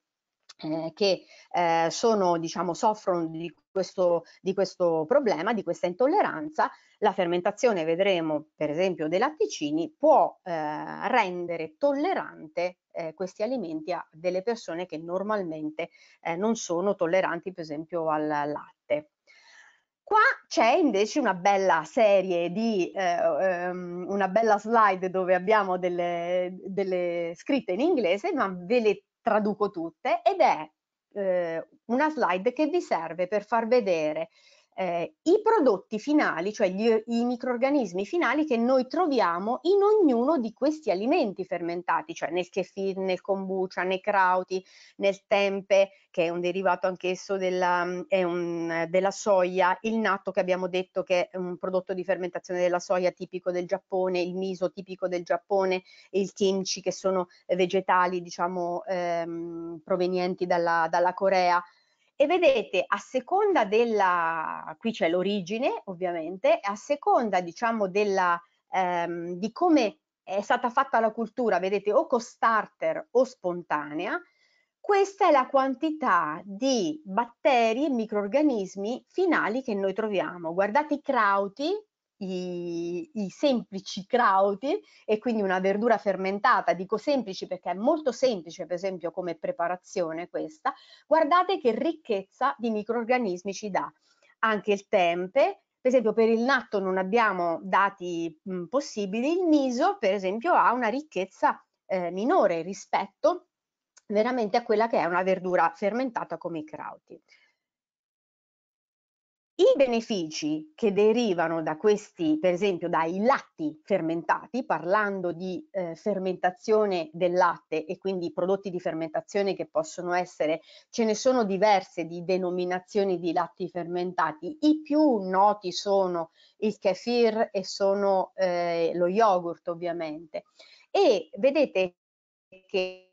Speaker 2: eh, che eh, sono, diciamo, soffrono di questo, di questo, problema, di questa intolleranza, la fermentazione, vedremo, per esempio, dei latticini può eh, rendere tollerante eh, questi alimenti a delle persone che normalmente eh, non sono tolleranti, per esempio, al latte. Qua c'è invece una bella serie di, eh, um, una bella slide dove abbiamo delle, delle, scritte in inglese, ma ve le traduco tutte, ed è eh, una slide che vi serve per far vedere eh, i prodotti finali, cioè gli, i microorganismi finali che noi troviamo in ognuno di questi alimenti fermentati, cioè nel kefir, nel kombucha, nei krauti, nel tempe, che è un derivato anch'esso della, un, della soia, il natto che abbiamo detto che è un prodotto di fermentazione della soia tipico del Giappone, il miso tipico del Giappone il kimchi che sono vegetali diciamo ehm, provenienti dalla, dalla Corea e vedete, a seconda della, qui c'è l'origine ovviamente, a seconda diciamo della, ehm, di come è stata fatta la cultura, vedete, o con starter o spontanea, questa è la quantità di batteri e microorganismi finali che noi troviamo. Guardate i crauti i, i, semplici crauti e quindi una verdura fermentata, dico semplici perché è molto semplice per esempio come preparazione questa, guardate che ricchezza di microorganismi ci dà. Anche il tempe, per esempio per il natto non abbiamo dati mh, possibili, il miso per esempio ha una ricchezza eh, minore rispetto veramente a quella che è una verdura fermentata come i crauti. I benefici che derivano da questi, per esempio dai latti fermentati, parlando di eh, fermentazione del latte e quindi prodotti di fermentazione che possono essere, ce ne sono diverse di denominazioni di latti fermentati, i più noti sono il kefir e sono eh, lo yogurt ovviamente. E vedete che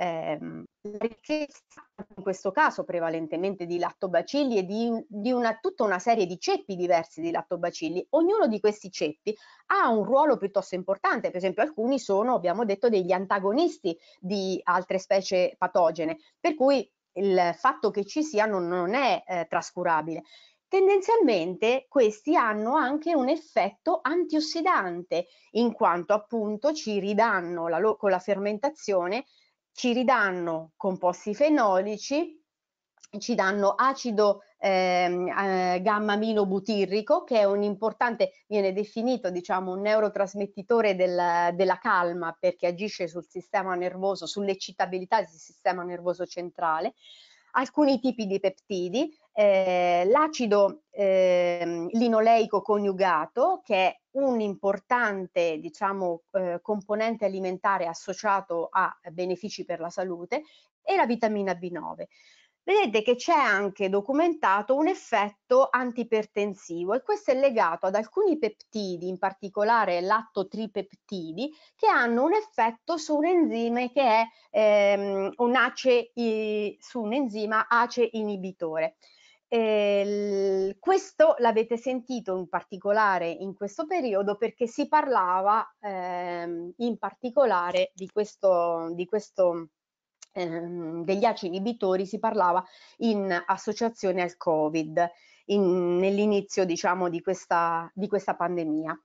Speaker 2: Ehm, la ricchezza in questo caso prevalentemente di lattobacilli e di, di una, tutta una serie di ceppi diversi di lattobacilli. Ognuno di questi ceppi ha un ruolo piuttosto importante, per esempio alcuni sono, abbiamo detto, degli antagonisti di altre specie patogene, per cui il fatto che ci siano non è eh, trascurabile. Tendenzialmente questi hanno anche un effetto antiossidante, in quanto appunto ci ridanno la, con la fermentazione ci ridanno composti fenolici, ci danno acido ehm, eh, gamma aminobutirrico che è un importante, viene definito diciamo un neurotrasmettitore del, della calma perché agisce sul sistema nervoso, sull'eccitabilità del sistema nervoso centrale, alcuni tipi di peptidi, eh, l'acido eh, linoleico coniugato che è un importante diciamo, eh, componente alimentare associato a benefici per la salute e la vitamina B9. Vedete che c'è anche documentato un effetto antipertensivo e questo è legato ad alcuni peptidi, in particolare l'attotripeptidi, che hanno un effetto su un enzima che è ehm, un, ace, su un enzima ace inibitore. Eh, questo l'avete sentito in particolare in questo periodo perché si parlava ehm, in particolare di questo, di questo ehm, degli ACI inibitori, si parlava in associazione al Covid, nell'inizio diciamo di questa, di questa pandemia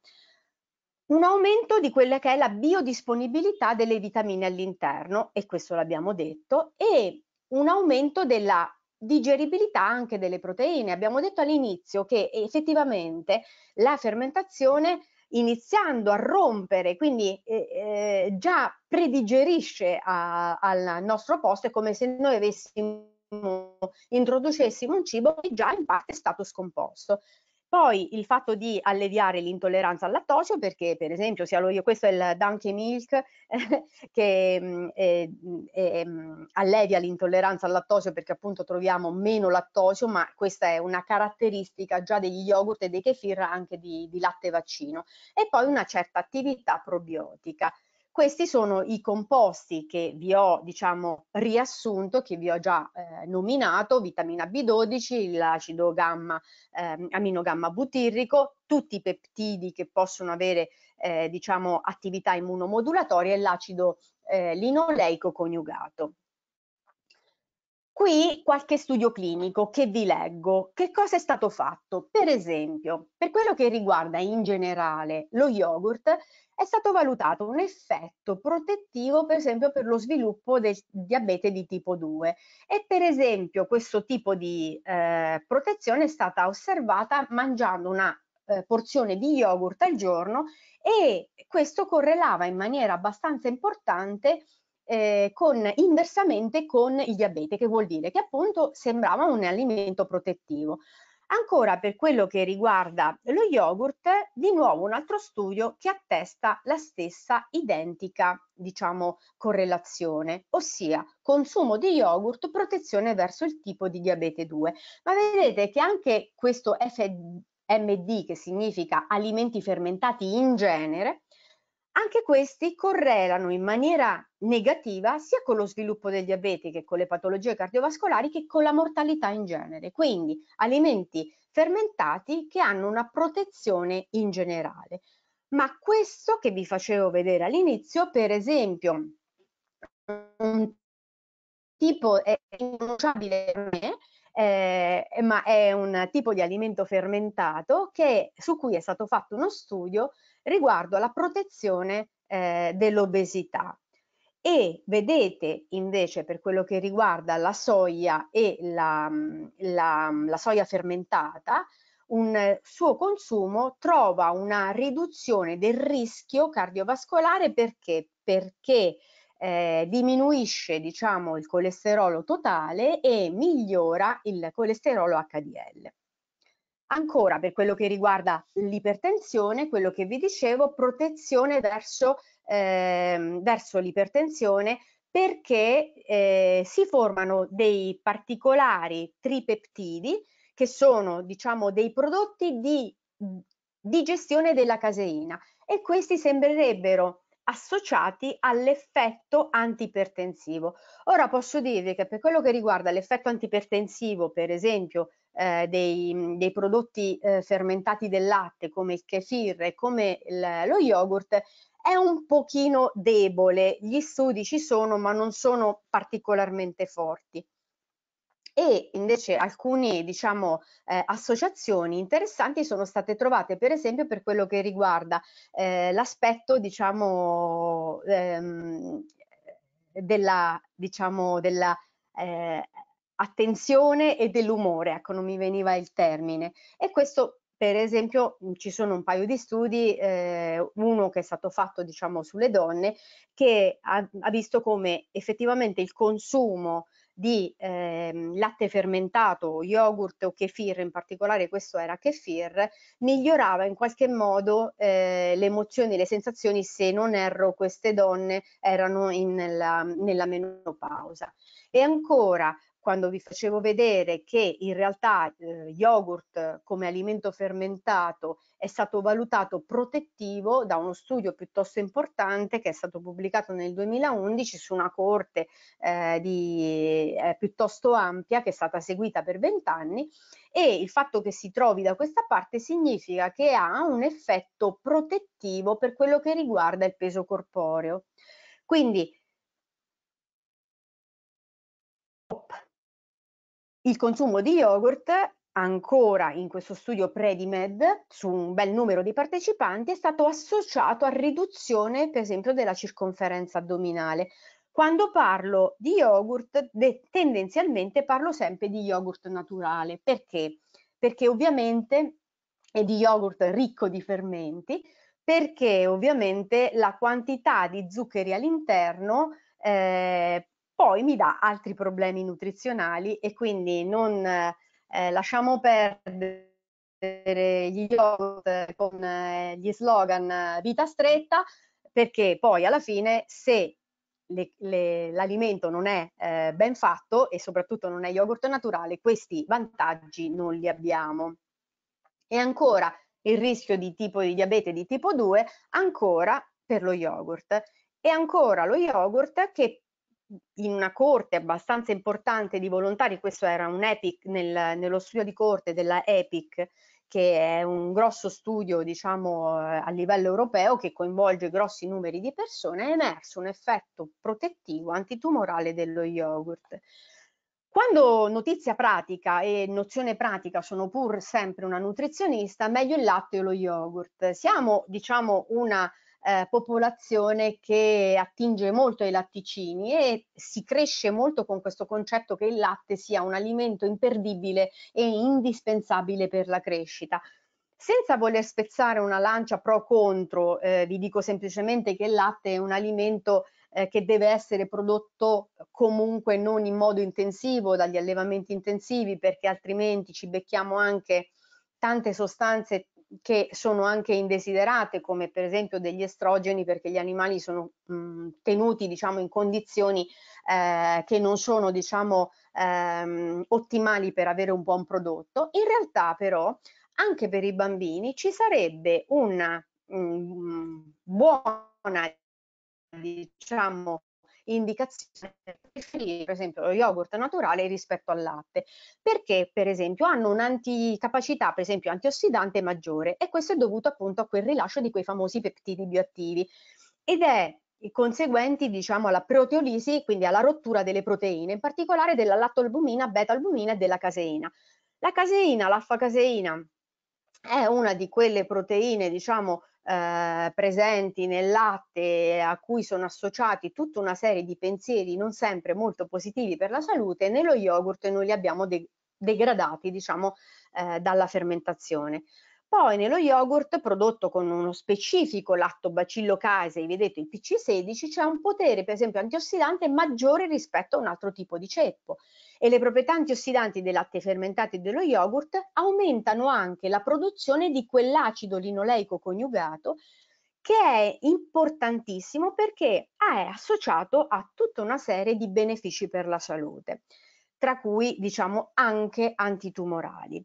Speaker 2: un aumento di quella che è la biodisponibilità delle vitamine all'interno, e questo l'abbiamo detto, e un aumento della digeribilità anche delle proteine. Abbiamo detto all'inizio che effettivamente la fermentazione iniziando a rompere, quindi eh, eh, già predigerisce a, al nostro posto, è come se noi avessimo introducessimo un cibo che già in parte è stato scomposto. Poi il fatto di alleviare l'intolleranza al lattosio, perché per esempio sia lo io, questo è il Donkey Milk eh, che eh, eh, allevia l'intolleranza al lattosio perché appunto troviamo meno lattosio, ma questa è una caratteristica già degli yogurt e dei kefir anche di, di latte vaccino. E poi una certa attività probiotica. Questi sono i composti che vi ho diciamo, riassunto, che vi ho già eh, nominato, vitamina B12, l'acido gamma, eh, aminogamma butirrico, tutti i peptidi che possono avere eh, diciamo, attività immunomodulatoria e l'acido eh, linoleico coniugato. Qui qualche studio clinico che vi leggo. Che cosa è stato fatto? Per esempio, per quello che riguarda in generale lo yogurt, è stato valutato un effetto protettivo per esempio per lo sviluppo del diabete di tipo 2 e per esempio questo tipo di eh, protezione è stata osservata mangiando una eh, porzione di yogurt al giorno e questo correlava in maniera abbastanza importante eh, con, inversamente con il diabete, che vuol dire che appunto sembrava un alimento protettivo. Ancora per quello che riguarda lo yogurt, di nuovo un altro studio che attesta la stessa identica, diciamo, correlazione, ossia consumo di yogurt, protezione verso il tipo di diabete 2. Ma vedete che anche questo FMD, che significa alimenti fermentati in genere, anche questi correlano in maniera negativa sia con lo sviluppo del diabete che con le patologie cardiovascolari che con la mortalità in genere. Quindi alimenti fermentati che hanno una protezione in generale. Ma questo che vi facevo vedere all'inizio, per esempio, un tipo è irrinunciabile per me, eh, ma è un tipo di alimento fermentato che, su cui è stato fatto uno studio riguardo alla protezione eh, dell'obesità e vedete invece per quello che riguarda la soia e la, la, la soia fermentata un suo consumo trova una riduzione del rischio cardiovascolare perché? Perché eh, diminuisce diciamo, il colesterolo totale e migliora il colesterolo HDL. Ancora per quello che riguarda l'ipertensione, quello che vi dicevo, protezione verso, eh, verso l'ipertensione perché eh, si formano dei particolari tripeptidi che sono diciamo dei prodotti di digestione della caseina e questi sembrerebbero associati all'effetto antipertensivo. Ora posso dirvi che per quello che riguarda l'effetto antipertensivo, per esempio eh, dei, dei, prodotti eh, fermentati del latte come il kefir e come il, lo yogurt è un pochino debole, gli studi ci sono ma non sono particolarmente forti e invece alcune diciamo, eh, associazioni interessanti sono state trovate per esempio per quello che riguarda eh, l'aspetto diciamo, ehm, della, diciamo, della eh, attenzione e dell'umore, ecco non mi veniva il termine. E questo per esempio mm, ci sono un paio di studi, eh, uno che è stato fatto diciamo sulle donne, che ha, ha visto come effettivamente il consumo di eh, latte fermentato, yogurt o kefir, in particolare questo era kefir, migliorava in qualche modo eh, le emozioni, le sensazioni, se non erro queste donne erano in, nella, nella menopausa. E ancora quando vi facevo vedere che in realtà eh, yogurt come alimento fermentato è stato valutato protettivo da uno studio piuttosto importante che è stato pubblicato nel 2011 su una corte eh, di, eh, piuttosto ampia che è stata seguita per 20 anni e il fatto che si trovi da questa parte significa che ha un effetto protettivo per quello che riguarda il peso corporeo. Quindi il consumo di yogurt, ancora in questo studio Predimed, su un bel numero di partecipanti, è stato associato a riduzione, per esempio, della circonferenza addominale. Quando parlo di yogurt, tendenzialmente parlo sempre di yogurt naturale. Perché? Perché ovviamente è di yogurt ricco di fermenti, perché ovviamente la quantità di zuccheri all'interno eh, poi mi dà altri problemi nutrizionali e quindi non eh, lasciamo perdere gli yogurt con eh, gli slogan eh, vita stretta perché poi alla fine se l'alimento non è eh, ben fatto e soprattutto non è yogurt naturale, questi vantaggi non li abbiamo. E ancora il rischio di tipo di diabete di tipo 2, ancora per lo yogurt. E ancora lo yogurt che in una corte abbastanza importante di volontari, questo era un EPIC nel, nello studio di corte della EPIC, che è un grosso studio diciamo eh, a livello europeo che coinvolge grossi numeri di persone, è emerso un effetto protettivo antitumorale dello yogurt. Quando notizia pratica e nozione pratica sono pur sempre una nutrizionista, meglio il latte o lo yogurt. Siamo, diciamo, una eh, popolazione che attinge molto ai latticini e si cresce molto con questo concetto che il latte sia un alimento imperdibile e indispensabile per la crescita. Senza voler spezzare una lancia pro contro, eh, vi dico semplicemente che il latte è un alimento eh, che deve essere prodotto comunque non in modo intensivo dagli allevamenti intensivi perché altrimenti ci becchiamo anche tante sostanze che sono anche indesiderate come per esempio degli estrogeni perché gli animali sono mh, mhmm, tenuti diciamo in condizioni eh, che non sono diciamo ehm, ottimali per avere un buon prodotto in realtà però anche per i bambini ci sarebbe una mh, mhmm, buona diciamo indicazione per esempio lo yogurt naturale rispetto al latte, perché per esempio hanno un'anticapacità per esempio antiossidante maggiore e questo è dovuto appunto a quel rilascio di quei famosi peptidi bioattivi ed è conseguenti diciamo alla proteolisi, quindi alla rottura delle proteine, in particolare della lattoalbumina, beta-albumina e della caseina. La caseina, l'alfa-caseina, è una di quelle proteine, diciamo, eh, presenti nel latte a cui sono associati tutta una serie di pensieri non sempre molto positivi per la salute, nello yogurt noi li abbiamo de degradati diciamo eh, dalla fermentazione. Poi nello yogurt prodotto con uno specifico lattobacillo casei, vedete il PC16, c'è un potere per esempio antiossidante maggiore rispetto a un altro tipo di ceppo e le proprietà antiossidanti dei latte fermentati e dello yogurt aumentano anche la produzione di quell'acido linoleico coniugato che è importantissimo perché è associato a tutta una serie di benefici per la salute, tra cui diciamo anche antitumorali.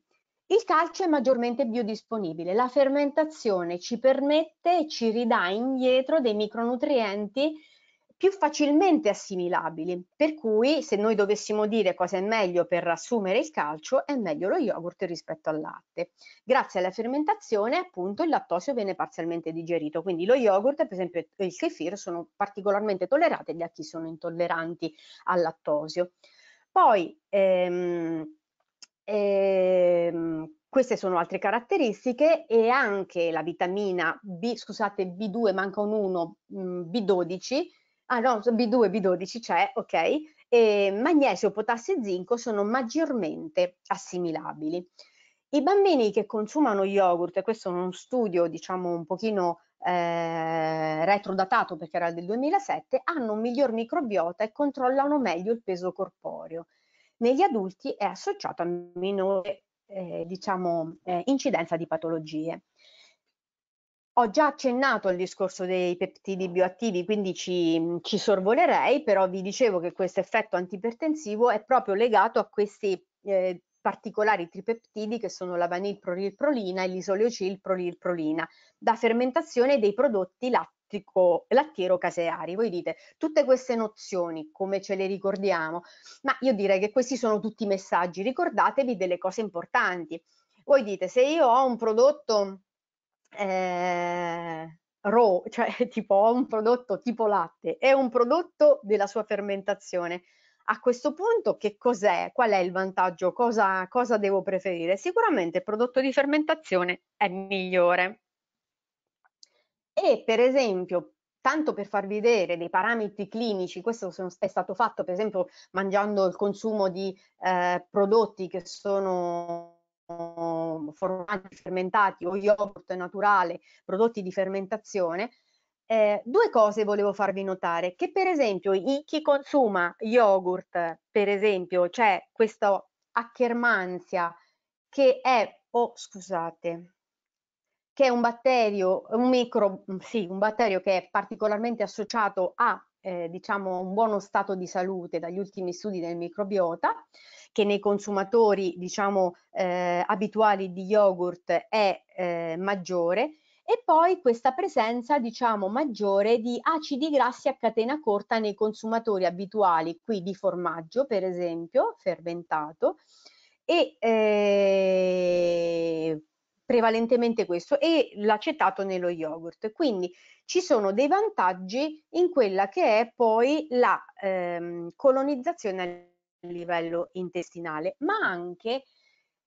Speaker 2: Il calcio è maggiormente biodisponibile, la fermentazione ci permette e ci ridà indietro dei micronutrienti più facilmente assimilabili, per cui se noi dovessimo dire cosa è meglio per assumere il calcio, è meglio lo yogurt rispetto al latte. Grazie alla fermentazione appunto il lattosio viene parzialmente digerito, quindi lo yogurt per esempio e il kefir sono particolarmente tollerati da chi sono intolleranti al lattosio. Poi ehm, Ehm, queste sono altre caratteristiche e anche la vitamina B, scusate, B2, manca un 1, mm, B12, ah no, B2, B12 c'è, ok, e magnesio, potassio e zinco sono maggiormente assimilabili. I bambini che consumano yogurt, e questo è uno studio diciamo un pochino eh, retrodatato perché era del 2007, hanno un miglior microbiota e controllano meglio il peso corporeo negli adulti è associato a minore eh, diciamo, eh, incidenza di patologie. Ho già accennato al discorso dei peptidi bioattivi, quindi ci, ci sorvolerei, però vi dicevo che questo effetto antipertensivo è proprio legato a questi eh, particolari tripeptidi che sono la vanilprolilprolina e l'isoleocilprolilprolina, da fermentazione dei prodotti latte lattiero-caseari. Voi dite tutte queste nozioni, come ce le ricordiamo? Ma io direi che questi sono tutti messaggi, ricordatevi delle cose importanti. Voi dite se io ho un prodotto eh, raw, cioè tipo ho un prodotto tipo latte, è un prodotto della sua fermentazione, a questo punto che cos'è? Qual è il vantaggio? Cosa, cosa, devo preferire? Sicuramente il prodotto di fermentazione è migliore e per esempio tanto per farvi vedere dei parametri clinici, questo è stato fatto per esempio mangiando il consumo di eh, prodotti che sono mm, formaggi fermentati o yogurt naturale, prodotti di fermentazione, eh, due cose volevo farvi notare, che per esempio chi consuma yogurt, per esempio, c'è questa acchermanzia che è, oh scusate, che è un batterio, un micro, mm, sì, un batterio che è particolarmente associato a eh, diciamo un buono stato di salute dagli ultimi studi del microbiota, che nei consumatori diciamo eh, abituali di yogurt è eh, maggiore e poi questa presenza diciamo maggiore di acidi grassi a catena corta nei consumatori abituali qui di formaggio per esempio fermentato e eh, prevalentemente questo e l'acetato nello yogurt. Quindi ci sono dei vantaggi in quella che è poi la ehm, colonizzazione a livello intestinale, ma anche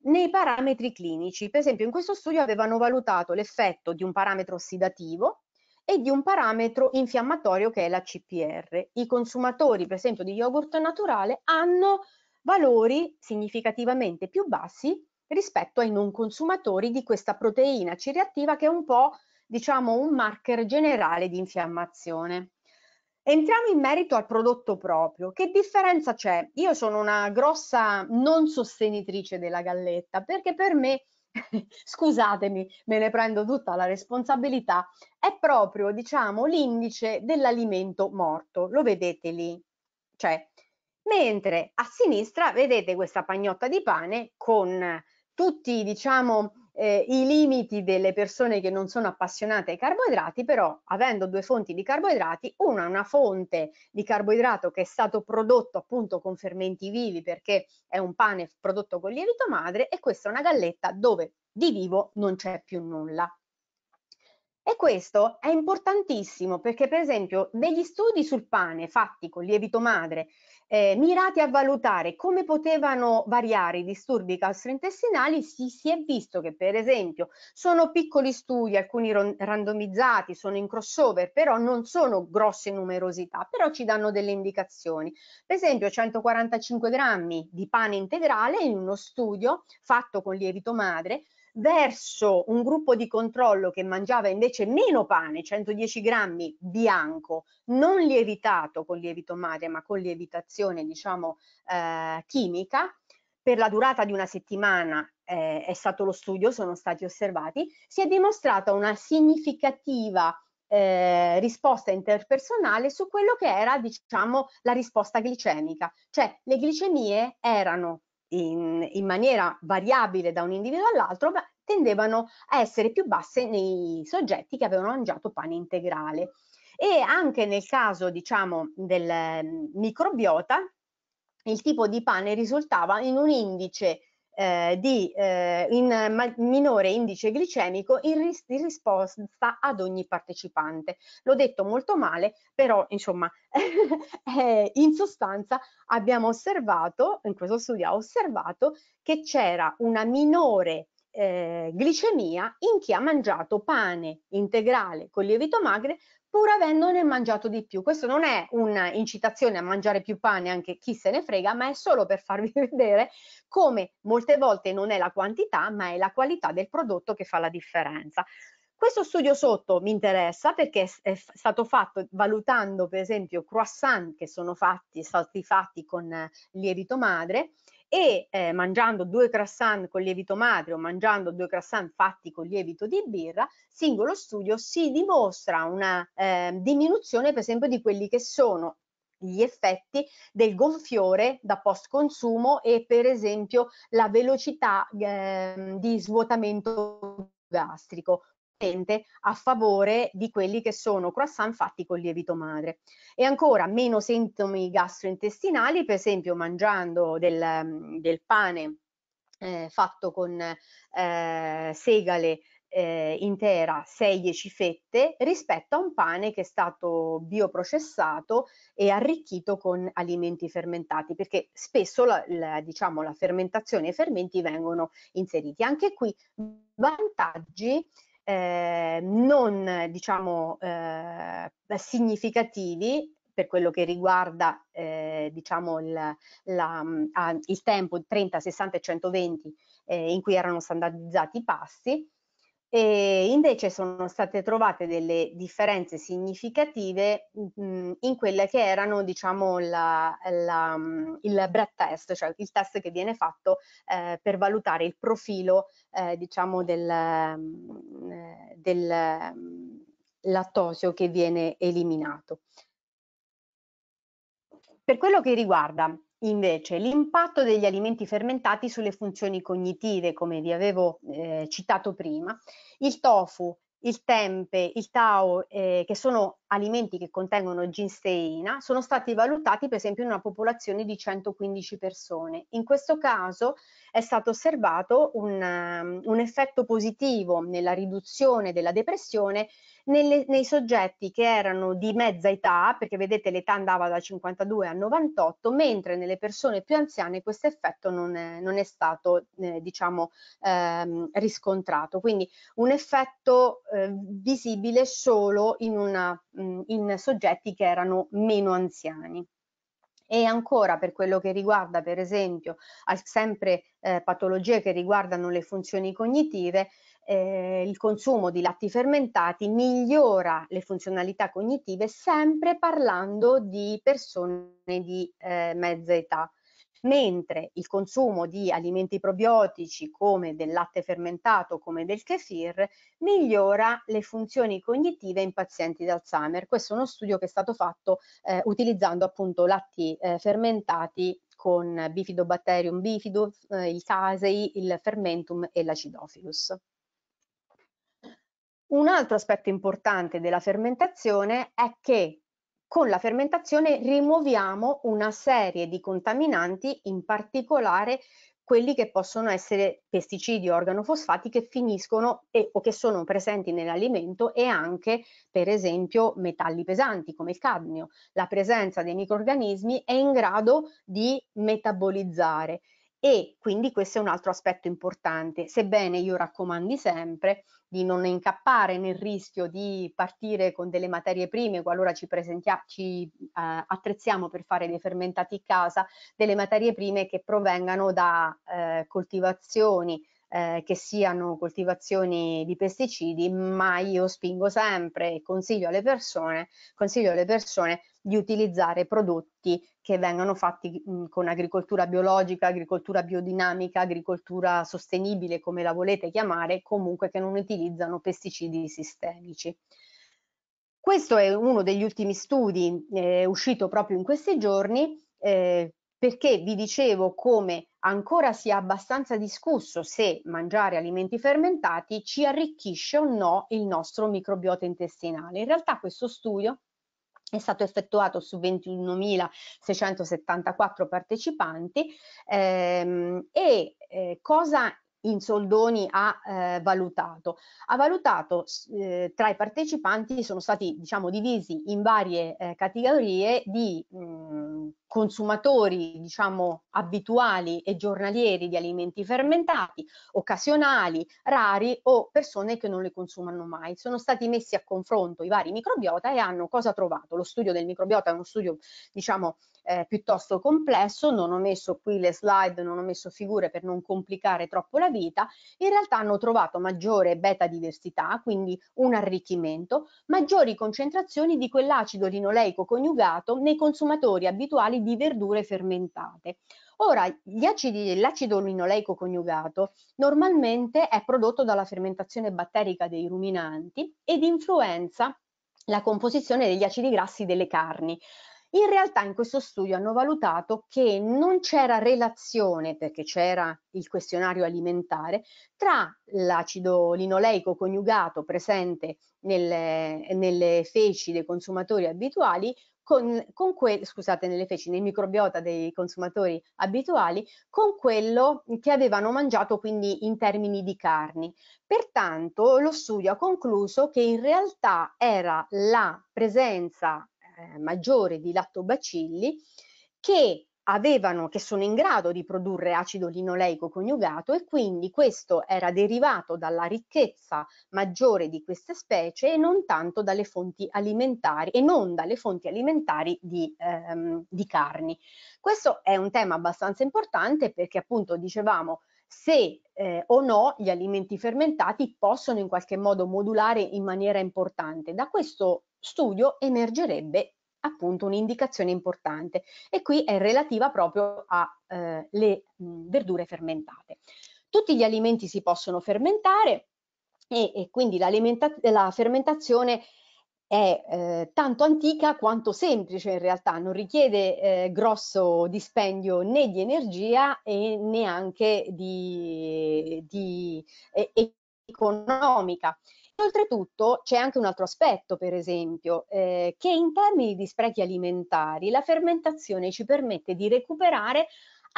Speaker 2: nei parametri clinici. Per esempio in questo studio avevano valutato l'effetto di un parametro ossidativo e di un parametro infiammatorio che è la CPR. I consumatori, per esempio, di yogurt naturale hanno valori significativamente più bassi rispetto ai non consumatori di questa proteina C reattiva che è un po' diciamo un marker generale di infiammazione. Entriamo in merito al prodotto proprio. Che differenza c'è? Io sono una grossa non sostenitrice della galletta perché per me, scusatemi, me ne prendo tutta la responsabilità, è proprio, diciamo, l'indice dell'alimento morto. Lo vedete lì. Cioè, mentre a sinistra vedete questa pagnotta di pane con tutti diciamo, eh, i limiti delle persone che non sono appassionate ai carboidrati, però avendo due fonti di carboidrati, una è una fonte di carboidrato che è stato prodotto appunto con fermenti vivi perché è un pane prodotto con lievito madre e questa è una galletta dove di vivo non c'è più nulla. E questo è importantissimo perché per esempio degli studi sul pane fatti con lievito madre eh, mirati a valutare come potevano variare i disturbi gastrointestinali, si, si, è visto che per esempio sono piccoli studi, alcuni randomizzati, sono in crossover, però non sono grosse numerosità, però ci danno delle indicazioni. Per esempio 145 grammi di pane integrale in uno studio fatto con lievito madre verso un gruppo di controllo che mangiava invece meno pane, 110 grammi bianco, non lievitato con lievito madre, ma con lievitazione diciamo eh, chimica, per la durata di una settimana eh, è stato lo studio, sono stati osservati, si è dimostrata una significativa eh, risposta interpersonale su quello che era diciamo la risposta glicemica, cioè le glicemie erano in, in maniera variabile da un individuo all'altro, ma tendevano a essere più basse nei soggetti che avevano mangiato pane integrale. E anche nel caso, diciamo, del mm, microbiota, il tipo di pane risultava in un indice eh, di eh, in ma- minore indice glicemico in, ris- in, risposta ad ogni partecipante. L'ho detto molto male, però insomma, eh, in sostanza abbiamo osservato, in questo studio ha osservato che c'era una minore eh, glicemia in chi ha mangiato pane integrale con lievito magre pur avendone mangiato di più. Questo non è un'incitazione a mangiare più pane, anche chi se ne frega, ma è solo per farvi vedere come molte volte non è la quantità, ma è la qualità del prodotto che fa la differenza. Questo studio sotto mi interessa perché è stato fatto valutando per esempio croissant che sono fatti, stati fatti con eh, lievito madre e eh, mangiando due croissant con lievito madre o mangiando due croissant fatti con lievito di birra, singolo studio si dimostra una eh, diminuzione per esempio di quelli che sono gli effetti del gonfiore da post consumo e per esempio la velocità eh, di svuotamento gastrico a favore di quelli che sono croissant fatti con lievito madre. E ancora meno sintomi gastrointestinali, per esempio mangiando del, mhmm, del pane eh, fatto con eh, segale eh, intera 6-10 fette rispetto a un pane che è stato bioprocessato e arricchito con alimenti fermentati perché spesso la, la, diciamo, la fermentazione e i fermenti vengono inseriti. Anche qui vantaggi eh, non diciamo eh, significativi per quello che riguarda eh, diciamo il, la, mhmm, il tempo 30, 60 e 120 ehm, in cui erano standardizzati i passi e invece sono state trovate delle differenze significative mh, mm, mm, in quelle che erano diciamo, la, la, mm, il breath test, cioè il test che viene fatto eh, per valutare il profilo eh, diciamo del, eh, del lattosio che viene eliminato. Per quello che riguarda Invece, l'impatto degli alimenti fermentati sulle funzioni cognitive, come vi avevo eh, citato prima, il tofu, il tempe, il tao, eh, che sono alimenti che contengono ginseina sono stati valutati per esempio in una popolazione di 115 persone. In questo caso è stato osservato un, um, un effetto positivo nella riduzione della depressione nelle, nei soggetti che erano di mezza età, perché vedete l'età andava da 52 a 98, mentre nelle persone più anziane questo effetto non è, non è stato eh, diciamo, ehm, riscontrato. Quindi un effetto eh, visibile solo in una mh, in soggetti che erano meno anziani. E ancora per quello che riguarda, per esempio, sempre eh, patologie che riguardano le funzioni cognitive, eh, il consumo di latti fermentati migliora le funzionalità cognitive sempre parlando di persone di eh, mezza età mentre il consumo di alimenti probiotici come del latte fermentato, come del kefir, migliora le funzioni cognitive in pazienti di Alzheimer. Questo è uno studio che è stato fatto eh, utilizzando appunto latti eh, fermentati con bifidobatterium bifido, eh, il casei, il fermentum e l'acidophilus. Un altro aspetto importante della fermentazione è che con la fermentazione rimuoviamo una serie di contaminanti, in particolare quelli che possono essere pesticidi o organofosfati che finiscono e, o che sono presenti nell'alimento e anche per esempio metalli pesanti come il cadmio. La presenza dei microrganismi è in grado di metabolizzare e quindi questo è un altro aspetto importante, sebbene io raccomandi sempre di non incappare nel rischio di partire con delle materie prime qualora ci, ci eh, attrezziamo per fare dei fermentati in casa, delle materie prime che provengano da eh, coltivazioni eh, che siano coltivazioni di pesticidi, ma io spingo sempre e consiglio alle persone, consiglio alle persone di utilizzare prodotti che vengano fatti mh, con agricoltura biologica, agricoltura biodinamica, agricoltura sostenibile, come la volete chiamare, comunque che non utilizzano pesticidi sistemici. Questo è uno degli ultimi studi eh, uscito proprio in questi giorni, eh, perché vi dicevo come ancora sia abbastanza discusso se mangiare alimenti fermentati ci arricchisce o no il nostro microbiota intestinale. In realtà questo studio è stato effettuato su 21.674 partecipanti ehm, e eh, cosa in soldoni ha eh, valutato? Ha valutato eh, tra i partecipanti sono stati diciamo divisi in varie eh, categorie di mh, mm, consumatori diciamo abituali e giornalieri di alimenti fermentati, occasionali, rari o persone che non le consumano mai. Sono stati messi a confronto i vari microbiota e hanno cosa trovato? Lo studio del microbiota è uno studio diciamo eh, piuttosto complesso, non ho messo qui le slide, non ho messo figure per non complicare troppo la vita, in realtà hanno trovato maggiore beta diversità, quindi un arricchimento, maggiori concentrazioni di quell'acido linoleico coniugato nei consumatori abituali di verdure fermentate. Ora, acidi, l'acido linoleico coniugato normalmente è prodotto dalla fermentazione batterica dei ruminanti ed influenza la composizione degli acidi grassi delle carni. In realtà in questo studio hanno valutato che non c'era relazione, perché c'era il questionario alimentare, tra l'acido linoleico coniugato presente nelle, nelle, feci dei consumatori abituali con, con que- scusate, nelle feci, nel microbiota dei consumatori abituali, con quello che avevano mangiato quindi in termini di carni. Pertanto lo studio ha concluso che in realtà era la presenza eh, maggiore di lattobacilli che avevano, che sono in grado di produrre acido linoleico coniugato e quindi questo era derivato dalla ricchezza maggiore di queste specie e non tanto dalle fonti alimentari e non dalle fonti alimentari di, ehm, di carni. Questo è un tema abbastanza importante perché appunto dicevamo se eh, o no gli alimenti fermentati possono in qualche modo modulare in maniera importante. Da questo studio emergerebbe appunto un'indicazione importante e qui è relativa proprio alle eh, verdure fermentate. Tutti gli alimenti si possono fermentare e, e quindi la fermentazione è eh, tanto antica quanto semplice in realtà, non richiede eh, grosso dispendio né di energia e neanche di, di eh, economica. Oltretutto c'è anche un altro aspetto, per esempio, eh, che in termini di sprechi alimentari la fermentazione ci permette di recuperare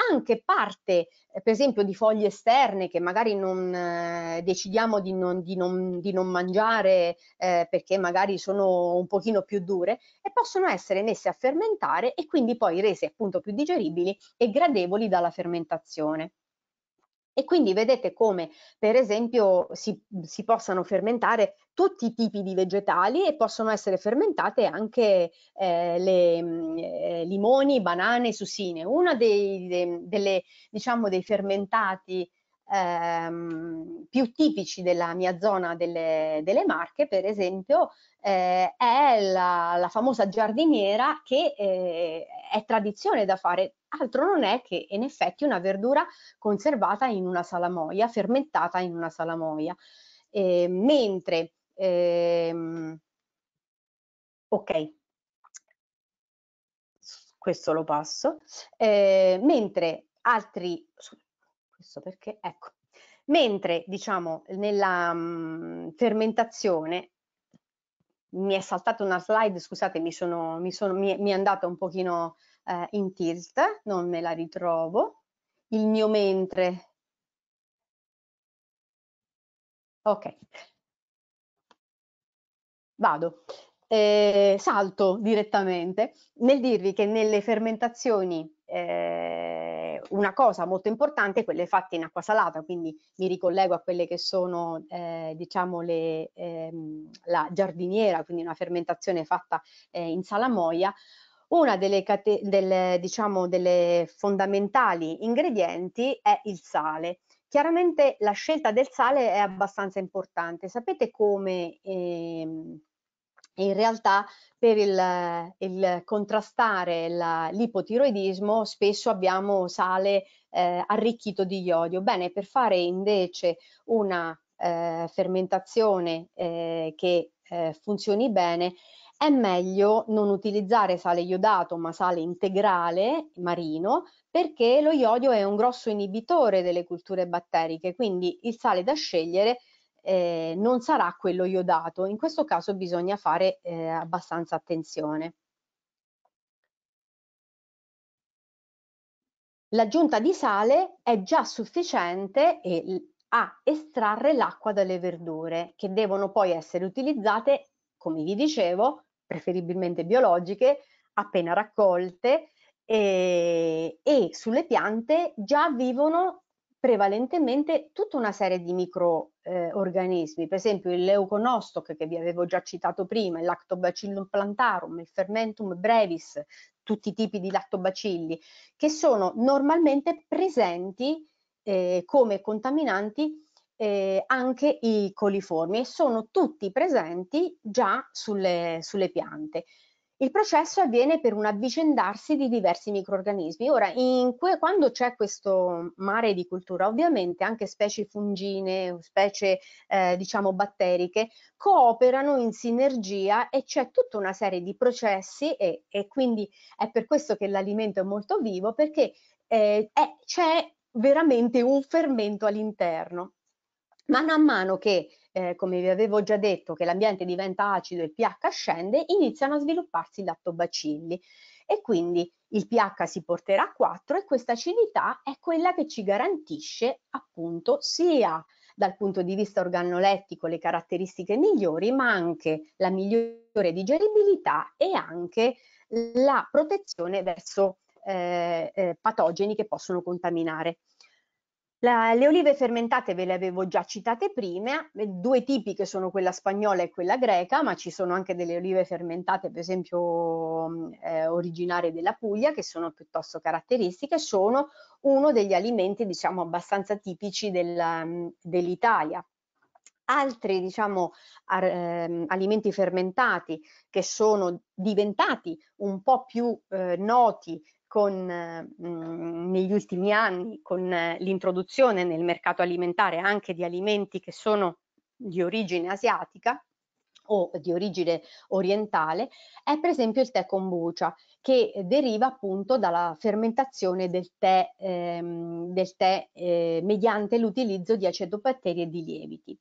Speaker 2: anche parte, eh, per esempio, di foglie esterne che magari non eh, decidiamo di non, di non, di non mangiare eh, perché magari sono un pochino più dure e possono essere messe a fermentare e quindi poi rese appunto più digeribili e gradevoli dalla fermentazione. E quindi vedete come, per esempio, si, si, possano fermentare tutti i tipi di vegetali e possono essere fermentate anche eh, le mm, eh, limoni, banane, susine. Uno dei, de, delle, diciamo, dei fermentati ehm, più tipici della mia zona delle, delle Marche, per esempio, eh, è la, la, famosa giardiniera che eh, è tradizione da fare, altro non è che in effetti una verdura conservata in una salamoia, fermentata in una salamoia. Eh, mentre, ehm, ok, questo lo passo, ehm, mentre altri chissà perché, ecco. Mentre, diciamo, nella mh, mhmm, fermentazione, mi è saltata una slide, scusate, mi, sono, mi, sono, mi, mi è andata un pochino eh, in tilt, non me la ritrovo. Il mio mentre... Ok. Vado. Eh, salto direttamente nel dirvi che nelle fermentazioni eh, una cosa molto importante è quelle fatte in acqua salata, quindi mi ricollego a quelle che sono eh, diciamo le, ehm, la giardiniera, quindi una fermentazione fatta eh, in salamoia. Una delle, delle, diciamo, delle fondamentali ingredienti è il sale. Chiaramente la scelta del sale è abbastanza importante. Sapete come ehm, in realtà per il, il contrastare l'ipotiroidismo spesso abbiamo sale eh, arricchito di iodio. Bene, per fare invece una eh, fermentazione eh, che eh, funzioni bene è meglio non utilizzare sale iodato ma sale integrale marino perché lo iodio è un grosso inibitore delle culture batteriche, quindi il sale da scegliere eh, non sarà quello iodato. In questo caso bisogna fare eh, abbastanza attenzione. L'aggiunta di sale è già sufficiente a estrarre l'acqua dalle verdure che devono poi essere utilizzate, come vi dicevo, preferibilmente biologiche, appena raccolte e, e sulle piante già vivono prevalentemente tutta una serie di microorganismi, eh, per esempio il leuconostoc che vi avevo già citato prima, il lactobacillum plantarum, il fermentum brevis, tutti i tipi di lactobacilli, che sono normalmente presenti eh, come contaminanti eh, anche i coliformi e sono tutti presenti già sulle, sulle piante. Il processo avviene per un avvicendarsi di diversi microorganismi. Ora, que quando c'è questo mare di cultura, ovviamente anche specie fungine, specie eh, diciamo batteriche, cooperano in sinergia e c'è tutta una serie di processi e, e quindi è per questo che l'alimento è molto vivo, perché eh, c'è veramente un fermento all'interno. Man mano che, eh, come vi avevo già detto, che l'ambiente diventa acido e il pH scende, iniziano a svilupparsi i lattobacilli e quindi il pH si porterà a 4 e questa acidità è quella che ci garantisce appunto sia dal punto di vista organolettico le caratteristiche migliori, ma anche la migliore digeribilità e anche la protezione verso eh, eh, patogeni che possono contaminare. La, le olive fermentate ve le avevo già citate prima, eh, due tipi che sono quella spagnola e quella greca, ma ci sono anche delle olive fermentate, per esempio mm, eh, originarie della Puglia, che sono piuttosto caratteristiche, sono uno degli alimenti diciamo abbastanza tipici del, mm, dell'Italia. Altri diciamo, ar, eh, alimenti fermentati che sono diventati un po' più eh, noti con, mh, mm, negli ultimi anni con eh, l'introduzione nel mercato alimentare anche di alimenti che sono di origine asiatica o di origine orientale è per esempio il tè kombucha che deriva appunto dalla fermentazione del tè, ehm, del tè eh, mediante l'utilizzo di acetobatteri e di lieviti.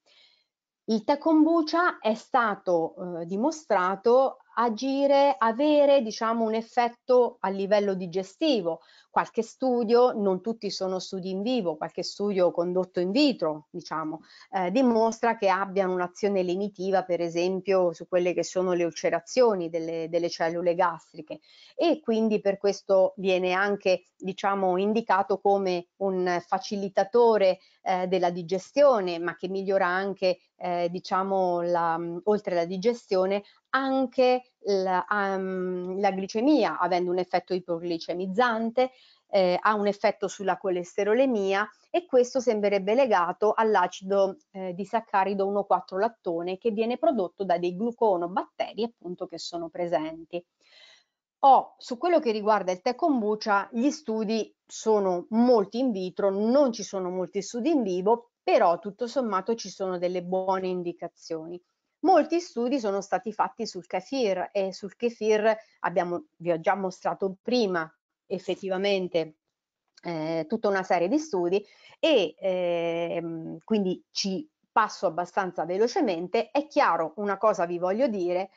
Speaker 2: Il tè kombucha è stato eh, dimostrato agire, avere diciamo un effetto a livello digestivo, qualche studio, non tutti sono studi in vivo, qualche studio condotto in vitro, diciamo, eh, dimostra che abbiano un'azione lenitiva, per esempio, su quelle che sono le ulcerazioni delle, delle cellule gastriche e quindi per questo viene anche, diciamo, indicato come un facilitatore eh, della digestione, ma che migliora anche, eh, diciamo, la, oltre alla digestione, anche la, um, la glicemia avendo un effetto ipoglicemizzante eh, ha un effetto sulla colesterolemia e questo sembrerebbe legato all'acido eh, disaccarido 1,4 lattone che viene prodotto da dei gluconobatteri appunto che sono presenti. Oh, su quello che riguarda il tè kombucha gli studi sono molti in vitro, non ci sono molti studi in vivo, però tutto sommato ci sono delle buone indicazioni. Molti studi sono stati fatti sul kefir e sul kefir abbiamo, vi ho già mostrato prima effettivamente eh, tutta una serie di studi e eh, quindi ci passo abbastanza velocemente. È chiaro, una cosa vi voglio dire,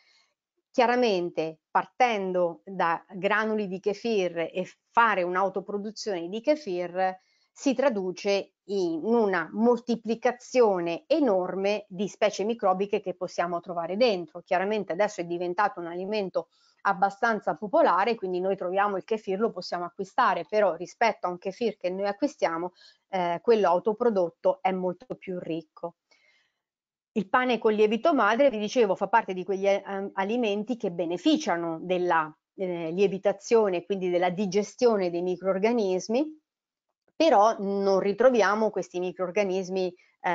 Speaker 2: chiaramente partendo da granuli di kefir e fare un'autoproduzione di kefir si traduce in una moltiplicazione enorme di specie microbiche che possiamo trovare dentro. Chiaramente adesso è diventato un alimento abbastanza popolare, quindi noi troviamo il kefir, lo possiamo acquistare, però rispetto a un kefir che noi acquistiamo, eh, quello autoprodotto è molto più ricco. Il pane con lievito madre, vi dicevo, fa parte di quegli eh, alimenti che beneficiano della eh, lievitazione, quindi della digestione dei microorganismi però non ritroviamo questi microorganismi eh,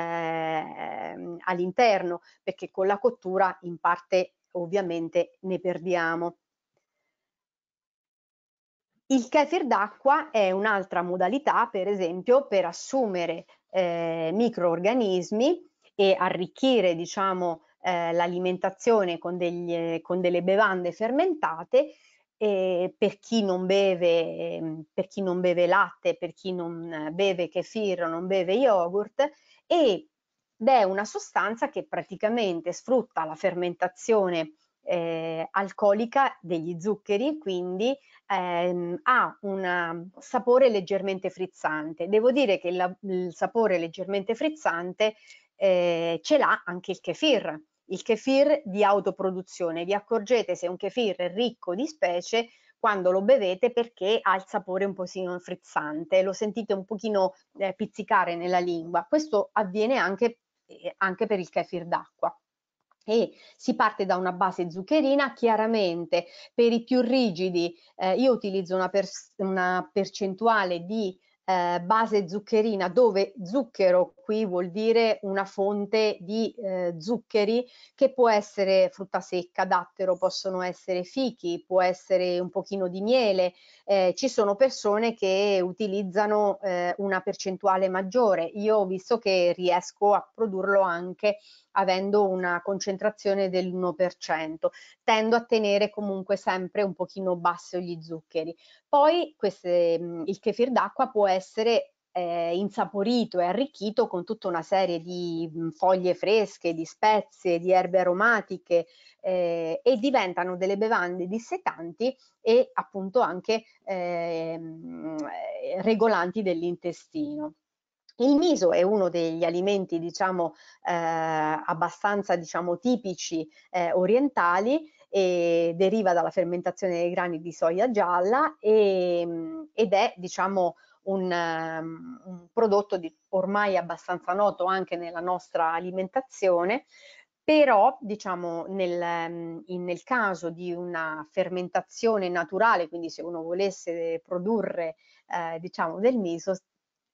Speaker 2: all'interno perché con la cottura in parte ovviamente ne perdiamo. Il kefir d'acqua è un'altra modalità per esempio per assumere eh, microorganismi e arricchire diciamo eh, l'alimentazione con, con delle bevande fermentate e per chi non beve, mhmm, per chi non beve latte, per chi non beve kefir, non beve yogurt ed è una sostanza che praticamente sfrutta la fermentazione eh, alcolica degli zuccheri, quindi ehm, ha un sapore leggermente frizzante. Devo dire che la, il sapore leggermente frizzante eh, ce l'ha anche il kefir, il kefir di autoproduzione. Vi accorgete se un kefir è ricco di specie quando lo bevete perché ha il sapore un pochino frizzante, lo sentite un pochino eh, pizzicare nella lingua. Questo avviene anche, eh, anche per il kefir d'acqua e si parte da una base zuccherina, chiaramente per i più rigidi eh, io utilizzo una, per, una percentuale di eh, base zuccherina dove zucchero qui vuol dire una fonte di eh, zuccheri che può essere frutta secca, dattero, possono essere fichi, può essere un pochino di miele, eh, ci sono persone che utilizzano eh, una percentuale maggiore, io ho visto che riesco a produrlo anche avendo una concentrazione dell'1%. Tendo a tenere comunque sempre un pochino basso gli zuccheri. Poi queste, mhmm, il kefir d'acqua può essere eh, insaporito e arricchito con tutta una serie di mh, mhmm, foglie fresche, di spezie, di erbe aromatiche eh, e diventano delle bevande dissetanti e appunto anche eh, regolanti dell'intestino. Il miso è uno degli alimenti diciamo eh, abbastanza diciamo, tipici eh, orientali e deriva dalla fermentazione dei grani di soia gialla e, ed è diciamo un, un prodotto di, ormai abbastanza noto anche nella nostra alimentazione però diciamo nel, nel, caso di una fermentazione naturale, quindi se uno volesse produrre eh, diciamo del miso,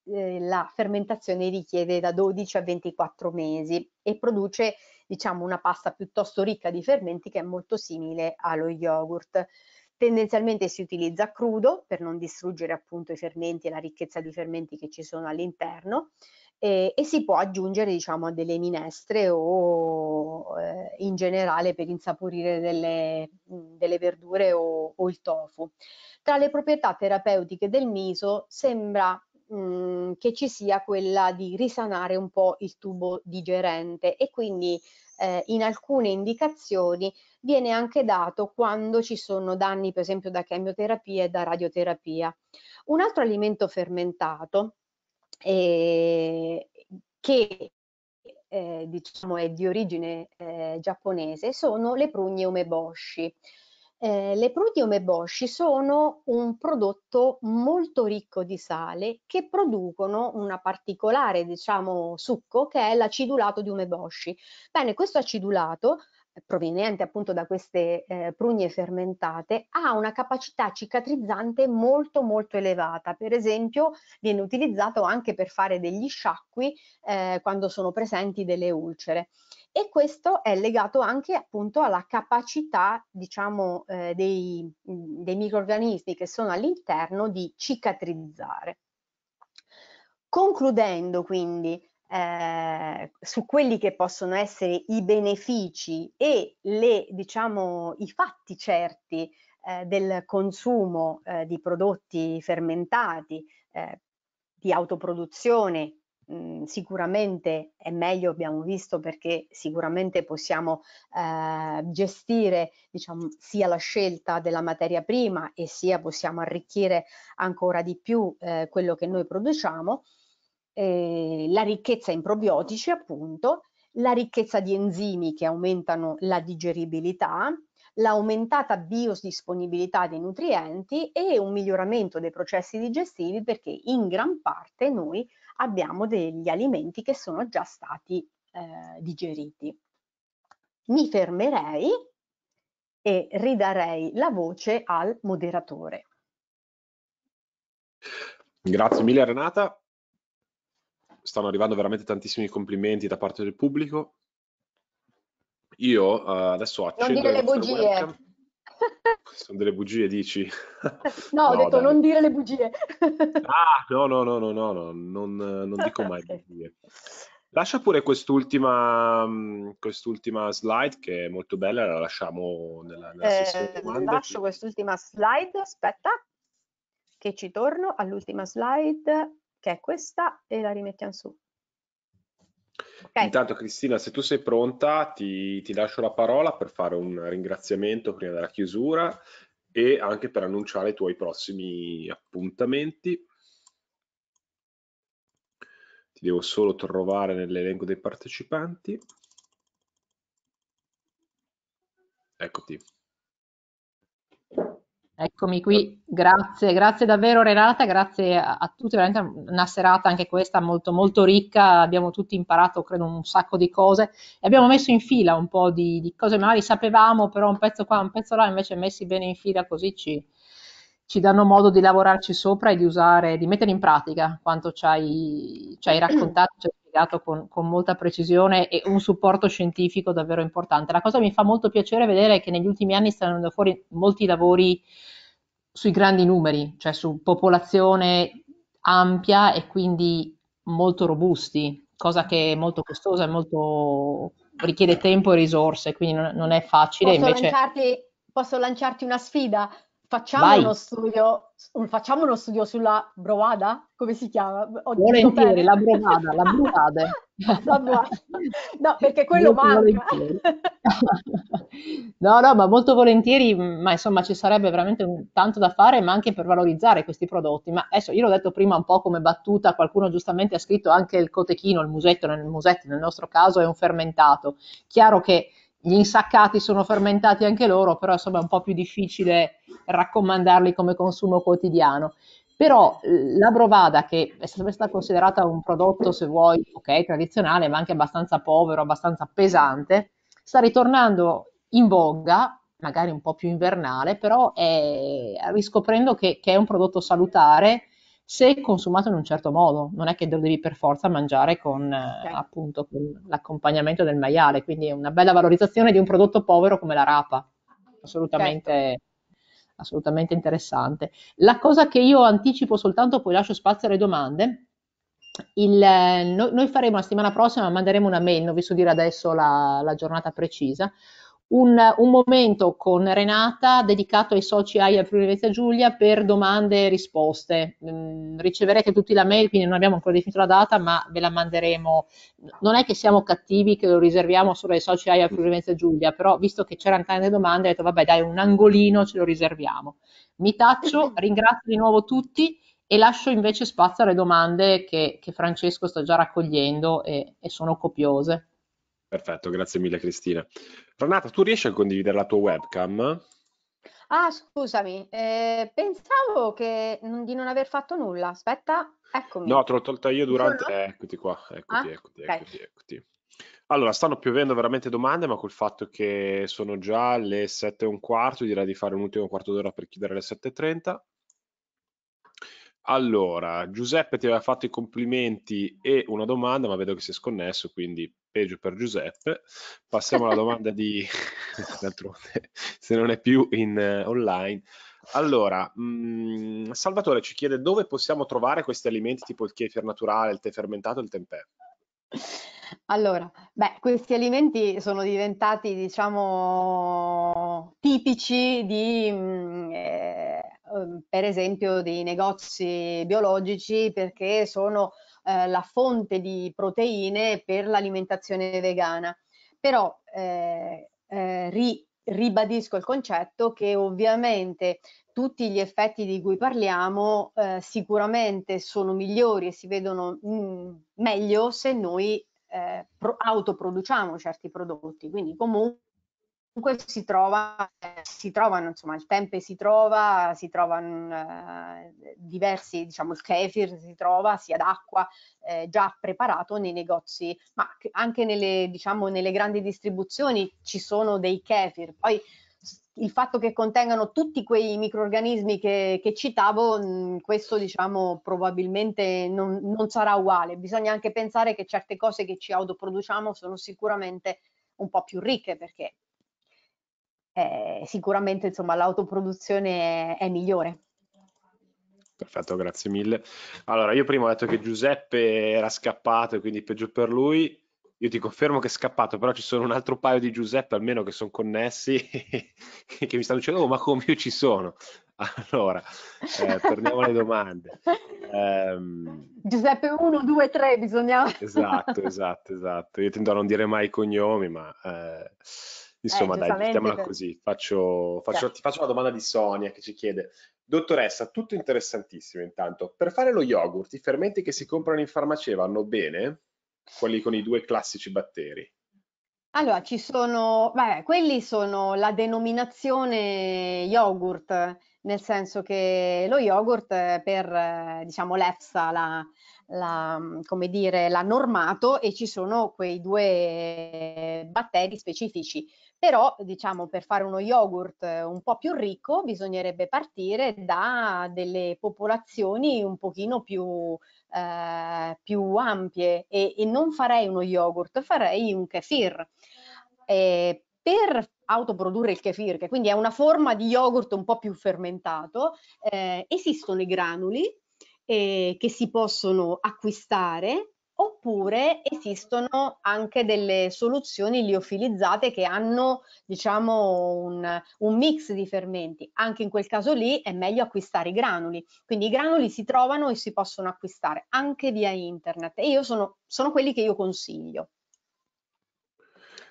Speaker 2: eh, la fermentazione richiede da 12 a 24 mesi e produce diciamo una pasta piuttosto ricca di fermenti che è molto simile allo yogurt. Tendenzialmente si utilizza crudo per non distruggere appunto i fermenti e la ricchezza di fermenti che ci sono all'interno e, e, si può aggiungere diciamo a delle minestre o eh, in generale per insaporire delle, delle verdure o, o il tofu. Tra le proprietà terapeutiche del miso sembra Mhmm, che ci sia quella di risanare un po' il tubo digerente e quindi eh, in alcune indicazioni viene anche dato quando ci sono danni per esempio da chemioterapia e da radioterapia. Un altro alimento fermentato eh, che eh, diciamo è di origine eh, giapponese sono le prugne umeboshi. Eh, le protiome omeboshi sono un prodotto molto ricco di sale che producono una particolare, diciamo, succo che è l'acidulato di omeboshi. Bene, questo acidulato proveniente appunto da queste eh, prugne fermentate, ha una capacità cicatrizzante molto molto elevata. Per esempio viene utilizzato anche per fare degli sciacqui eh, quando sono presenti delle ulcere. E questo è legato anche appunto alla capacità, diciamo, eh, dei, dei microorganismi che sono all'interno di cicatrizzare. Concludendo quindi, eh, su quelli che possono essere i benefici e le, diciamo, i fatti certi eh, del consumo eh, di prodotti fermentati, eh, di autoproduzione, mh, mm, sicuramente è meglio, abbiamo visto, perché sicuramente possiamo eh, gestire diciamo, sia la scelta della materia prima e sia possiamo arricchire ancora di più eh, quello che noi produciamo, eh, la ricchezza in probiotici appunto, la ricchezza di enzimi che aumentano la digeribilità, l'aumentata biodisponibilità dei nutrienti e un miglioramento dei processi digestivi perché in gran parte noi abbiamo degli alimenti che sono già stati eh, digeriti. Mi fermerei e ridarei la voce al moderatore.
Speaker 1: Grazie mille Renata stanno arrivando veramente tantissimi complimenti da parte del pubblico. Io uh, adesso accendo... Non dire le bugie. Sono delle bugie, dici?
Speaker 2: No, ho detto dai. non dire le bugie.
Speaker 1: Ah, no, no, no, no, no, no. Non, non dico mai okay. bugie. Lascia pure quest'ultima, mm, quest'ultima, slide che è molto bella, la lasciamo nella, nella eh, sessione eh, Lascio
Speaker 2: quest'ultima slide, aspetta, che ci torno all'ultima slide che è questa e la rimettiamo su.
Speaker 1: Okay. Intanto Cristina, se tu sei pronta, ti, ti lascio la parola per fare un ringraziamento prima della chiusura e anche per annunciare i tuoi prossimi appuntamenti. Ti devo solo trovare nell'elenco dei partecipanti. Eccoti.
Speaker 3: Eccomi qui, grazie, grazie davvero Renata, grazie a, a tutti, veramente una serata anche questa molto, molto ricca, abbiamo tutti imparato credo un sacco di cose e abbiamo messo in fila un po' di, di cose, magari sapevamo però un pezzo qua, un pezzo là, invece messi bene in fila così ci, ci danno modo di lavorarci sopra e di usare, di mettere in pratica quanto ci hai, ci hai raccontato, ci hai studiato con, con, molta precisione e un supporto scientifico davvero importante. La cosa mi fa molto piacere vedere che negli ultimi anni stanno andando fuori molti lavori sui grandi numeri, cioè su popolazione ampia e quindi molto robusti, cosa che è molto costosa e molto richiede tempo e risorse, quindi non, non è facile. Posso, invece...
Speaker 2: lanciarti, posso lanciarti una sfida? Facciamo Vai. uno studio facciamo uno studio sulla broada? Come si chiama? Volentieri, la broada,
Speaker 3: la broada.
Speaker 2: No, perché quello molto manca.
Speaker 3: no, no, ma molto volentieri, ma insomma ci sarebbe veramente un, tanto da fare, ma anche per valorizzare questi prodotti. Ma adesso io l'ho detto prima un po' come battuta, qualcuno giustamente ha scritto anche il cotechino, il musetto, nel musetto nel nostro caso è un fermentato. Chiaro che gli insaccati sono fermentati anche loro, però insomma è un po' più difficile raccomandarli come consumo quotidiano. Però eh, la brovada, che è sempre stata considerata un prodotto, se vuoi, ok, tradizionale, ma anche abbastanza povero, abbastanza pesante, sta ritornando in voga, magari un po' più invernale, però è, riscoprendo che, che è un prodotto salutare, se consumato in un certo modo, non è che lo devi per forza mangiare con eh, okay. appunto con l'accompagnamento del maiale, quindi è una bella valorizzazione di un prodotto povero come la rapa, assolutamente, certo. assolutamente interessante. La cosa che io anticipo soltanto, poi lascio spazio alle domande, il, eh, noi, faremo la settimana prossima, manderemo una mail, non vi so dire adesso la, la giornata precisa, un, un, momento con Renata dedicato ai soci AIA Friuli Venezia Giulia per domande e risposte. Mm, riceverete tutti la mail, quindi non abbiamo ancora definito la data, ma ve la manderemo. Non è che siamo cattivi che lo riserviamo solo ai soci AIA Friuli Venezia Giulia, però visto che c'erano tante domande, ho detto vabbè dai un angolino ce lo riserviamo. Mi taccio, ringrazio di nuovo tutti e lascio invece spazio alle domande che, che Francesco sta già raccogliendo e, e sono copiose.
Speaker 1: Perfetto, grazie mille Cristina. Renata, tu riesci a condividere la tua webcam?
Speaker 2: Ah, scusami, eh, pensavo che di non aver fatto nulla. Aspetta, eccomi. No,
Speaker 1: te l'ho tolta io durante... Sono... Eh, eccoti qua, eccoti, ah, eccoti, okay. eccoti, eccoti. Allora, stanno piovendo veramente domande, ma col fatto che sono già le 7 e un quarto, direi di fare un ultimo quarto d'ora per chiudere le 7.30. Allora, Giuseppe ti aveva fatto i complimenti e una domanda, ma vedo che si è sconnesso, quindi peggio per Giuseppe. Passiamo alla domanda di... d'altronde, se non è più in uh, online. Allora, mh, mm, Salvatore ci chiede dove possiamo trovare questi alimenti tipo il kefir naturale, il tè fermentato e il tempeh.
Speaker 2: Allora, beh, questi alimenti sono diventati, diciamo, tipici di... Mh, mm, eh Ehm, per esempio dei negozi biologici perché sono eh, la fonte di proteine per l'alimentazione vegana. Però eh, eh, ri, ribadisco il concetto che ovviamente tutti gli effetti di cui parliamo eh, sicuramente sono migliori e si vedono mh, mm, meglio se noi eh, autoproduciamo certi prodotti, quindi comunque comunque si, trova, si trovano, insomma, il tempe si trova, si trovano eh, diversi, diciamo, il kefir si trova sia d'acqua eh, già preparato nei negozi, ma anche nelle, diciamo, nelle grandi distribuzioni ci sono dei kefir. Poi il fatto che contengano tutti quei microorganismi che, che citavo, mh, mm, questo diciamo probabilmente non, non sarà uguale. Bisogna anche pensare che certe cose che ci autoproduciamo sono sicuramente un po' più ricche perché eh, sicuramente insomma l'autoproduzione è, è migliore.
Speaker 1: Perfetto, grazie mille. Allora, io prima ho detto che Giuseppe era scappato, quindi peggio per lui. Io ti confermo che è scappato, però ci sono un altro paio di Giuseppe, almeno che sono connessi, che mi stanno dicendo, oh, ma come io ci sono? Allora, eh, torniamo alle domande. Um...
Speaker 2: Giuseppe 1, 2, 3, bisognava...
Speaker 1: esatto, esatto, esatto. Io tendo a non dire mai i cognomi, ma... Eh eh, Insomma, eh, dai, mettiamola per... così. Faccio, faccio, ti faccio una domanda di Sonia che ci chiede: Dottoressa, tutto interessantissimo intanto. Per fare lo yogurt, i fermenti che si comprano in farmacia vanno bene? Quelli con i due classici batteri?
Speaker 2: Allora, ci sono, beh, quelli sono la denominazione yogurt, nel senso che lo yogurt per, diciamo, l'EFSA, la, la, come dire, l'ha normato e ci sono quei due batteri specifici però diciamo per fare uno yogurt eh, un po' più ricco bisognerebbe partire da delle popolazioni un pochino più, eh, più ampie e, e, non farei uno yogurt, farei un kefir. Eh, per autoprodurre il kefir, che quindi è una forma di yogurt un po' più fermentato, eh, esistono i granuli eh, che si possono acquistare Oppure esistono anche delle soluzioni liofilizzate che hanno, diciamo, un, un, mix di fermenti. Anche in quel caso lì è meglio acquistare i granuli. Quindi i granuli si trovano e si possono acquistare anche via internet. E io sono, sono quelli che io consiglio.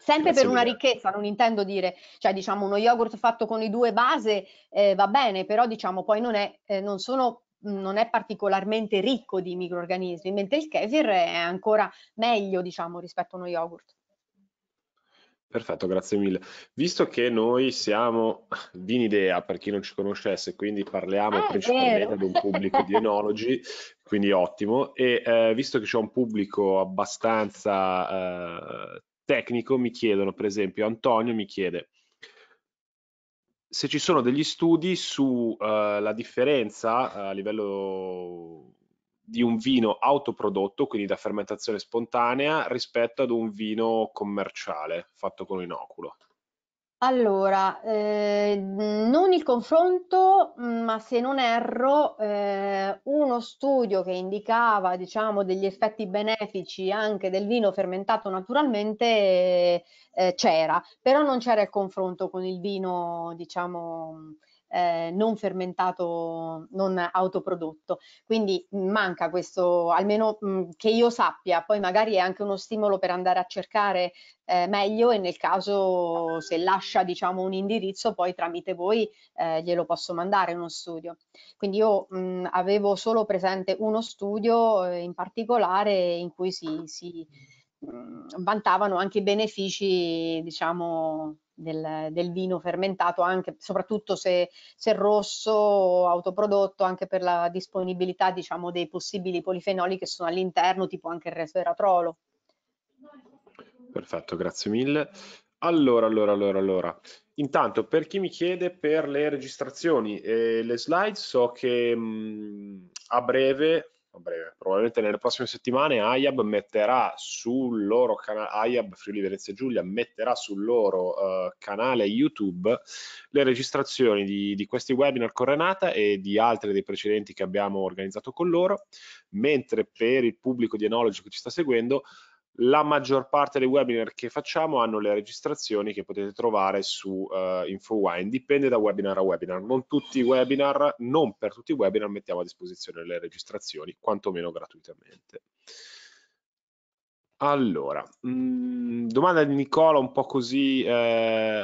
Speaker 2: Sempre Grazie per una mille. ricchezza, non intendo dire, cioè diciamo uno yogurt fatto con i due base eh, va bene, però diciamo poi non, è, eh, non sono non è particolarmente ricco di microorganismi, mentre il kefir è ancora meglio diciamo, rispetto a uno yogurt.
Speaker 1: Perfetto, grazie mille. Visto che noi siamo Vinidea, per chi non ci conoscesse, quindi parliamo eh, principalmente ad un pubblico di enologi, quindi ottimo, e eh, visto che c'è un pubblico abbastanza eh, tecnico, mi chiedono, per esempio Antonio mi chiede, se ci sono degli studi sulla eh, differenza eh, a livello di un vino autoprodotto, quindi da fermentazione spontanea, rispetto ad un vino commerciale fatto con inoculo.
Speaker 2: Allora, ehm, non il confronto, mhmm, ma se non erro, eh, uno studio che indicava, diciamo, degli effetti benefici anche del vino fermentato naturalmente eh, c'era, però non c'era il confronto con il vino, diciamo, eh, non fermentato, non autoprodotto. Quindi manca questo, almeno mh, che io sappia, poi magari è anche uno stimolo per andare a cercare eh, meglio e nel caso se lascia diciamo un indirizzo poi tramite voi eh, glielo posso mandare uno studio. Quindi io mh, avevo solo presente uno studio eh, in particolare in cui si, si vantavano anche i benefici diciamo del, del vino fermentato, anche, soprattutto se, se rosso o autoprodotto, anche per la disponibilità diciamo, dei possibili polifenoli che sono all'interno, tipo anche il resveratrolo.
Speaker 1: Perfetto, grazie mille. Allora, allora, allora, allora. Intanto, per chi mi chiede per le registrazioni e le slide, so che mh, mm, a breve a breve. Probabilmente nelle prossime settimane IAB metterà sul loro canale, IAB Friuli Venezia Giulia metterà sul loro uh, canale YouTube le registrazioni di, di, questi webinar con Renata e di altri dei precedenti che abbiamo organizzato con loro, mentre per il pubblico di Enology che ci sta seguendo la maggior parte dei webinar che facciamo hanno le registrazioni che potete trovare su uh, InfoWine, dipende da webinar a webinar. Non tutti i webinar, non per tutti i webinar mettiamo a disposizione le registrazioni, quantomeno gratuitamente. Allora, mh, mm, domanda di Nicola un po' così eh,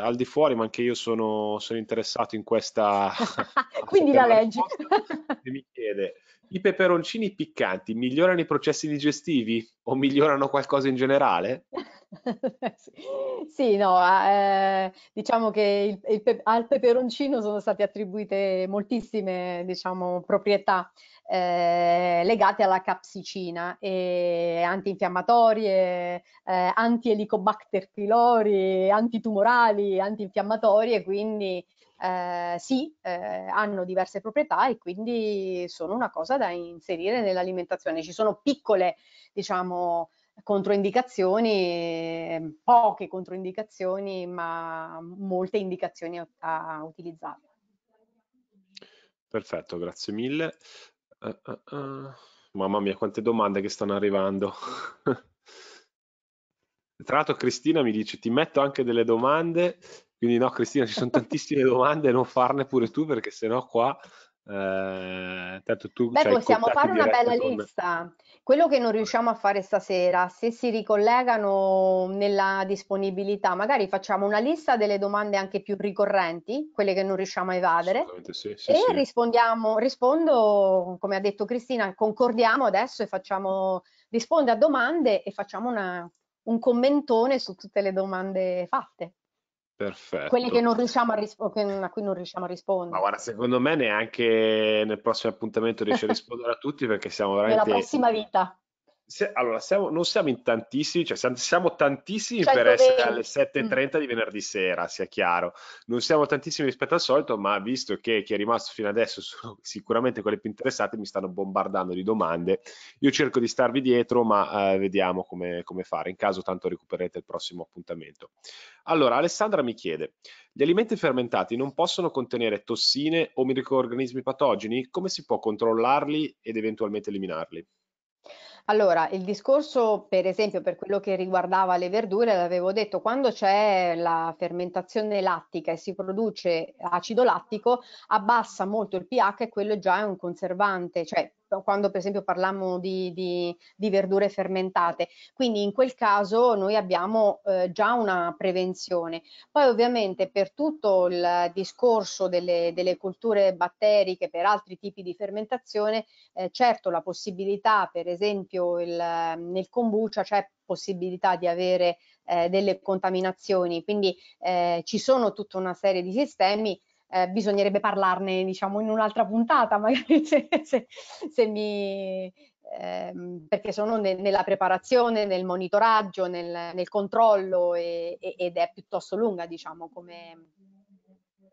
Speaker 1: al di fuori, ma anche io sono, sono interessato in questa...
Speaker 2: Quindi la leggi.
Speaker 1: Mi chiede, i peperoncini piccanti migliorano i processi digestivi o migliorano qualcosa in generale?
Speaker 2: sì, no, eh, diciamo che il, il pe- al peperoncino sono state attribuite moltissime, diciamo, proprietà eh, legate alla capsicina, e antinfiammatorie, eh, anti-elicobacter pylori, antitumorali, antinfiammatorie, quindi eh, sì, eh, hanno diverse proprietà e quindi sono una cosa da inserire nell'alimentazione. Ci sono piccole, diciamo, controindicazioni, ehm, poche controindicazioni, ma molte indicazioni a, a utilizzare.
Speaker 1: Perfetto, grazie mille. Uh, uh, uh. Mamma mia, quante domande che stanno arrivando. Tra l'altro Cristina mi dice ti metto anche delle domande quindi no, Cristina, ci sono tantissime domande, non farne pure tu perché sennò qua... Eh, tanto tu Beh, possiamo fare una bella con...
Speaker 2: lista. Quello che non riusciamo a fare stasera, se si ricollegano nella disponibilità, magari facciamo una lista delle domande anche più ricorrenti, quelle che non riusciamo a evadere, sì, sì, e sì. rispondiamo, rispondo, come ha detto Cristina, concordiamo adesso e facciamo, risponde a domande e facciamo una, un commentone su tutte le domande fatte.
Speaker 1: Perfetto. Quelli a,
Speaker 2: a cui non riusciamo a rispondere. Ma
Speaker 1: guarda, secondo me neanche nel prossimo appuntamento riesce a rispondere a tutti perché siamo veramente... Nella prossima vita se, allora, siamo, non siamo in tantissimi, cioè siamo, siamo tantissimi cioè, per essere alle 7.30 mm. di venerdì sera, sia chiaro. Non siamo tantissimi rispetto al solito, ma visto che chi è rimasto fino adesso, sono, sicuramente quelle più interessate, mi stanno bombardando di domande. Io cerco di starvi dietro, ma eh, vediamo come, come fare. In caso tanto recupererete il prossimo appuntamento. Allora, Alessandra mi chiede, gli alimenti fermentati non possono contenere tossine o microorganismi patogeni? Come si può controllarli ed eventualmente eliminarli?
Speaker 2: Allora, il discorso, per esempio, per quello che riguardava le verdure, l'avevo detto, quando c'è la fermentazione lattica e si produce acido lattico, abbassa molto il pH e quello già è un conservante, cioè quando per esempio parliamo di, di, di, verdure fermentate. Quindi in quel caso noi abbiamo eh, già una prevenzione. Poi ovviamente per tutto il discorso delle, delle culture batteriche, per altri tipi di fermentazione, eh, certo la possibilità per esempio il, nel kombucha c'è possibilità di avere eh, delle contaminazioni, quindi eh, ci sono tutta una serie di sistemi eh, bisognerebbe parlarne diciamo in un'altra puntata magari se, se, se mi, ehm, perché sono ne, nella preparazione, nel monitoraggio, nel, nel controllo e, e, ed è piuttosto lunga diciamo come,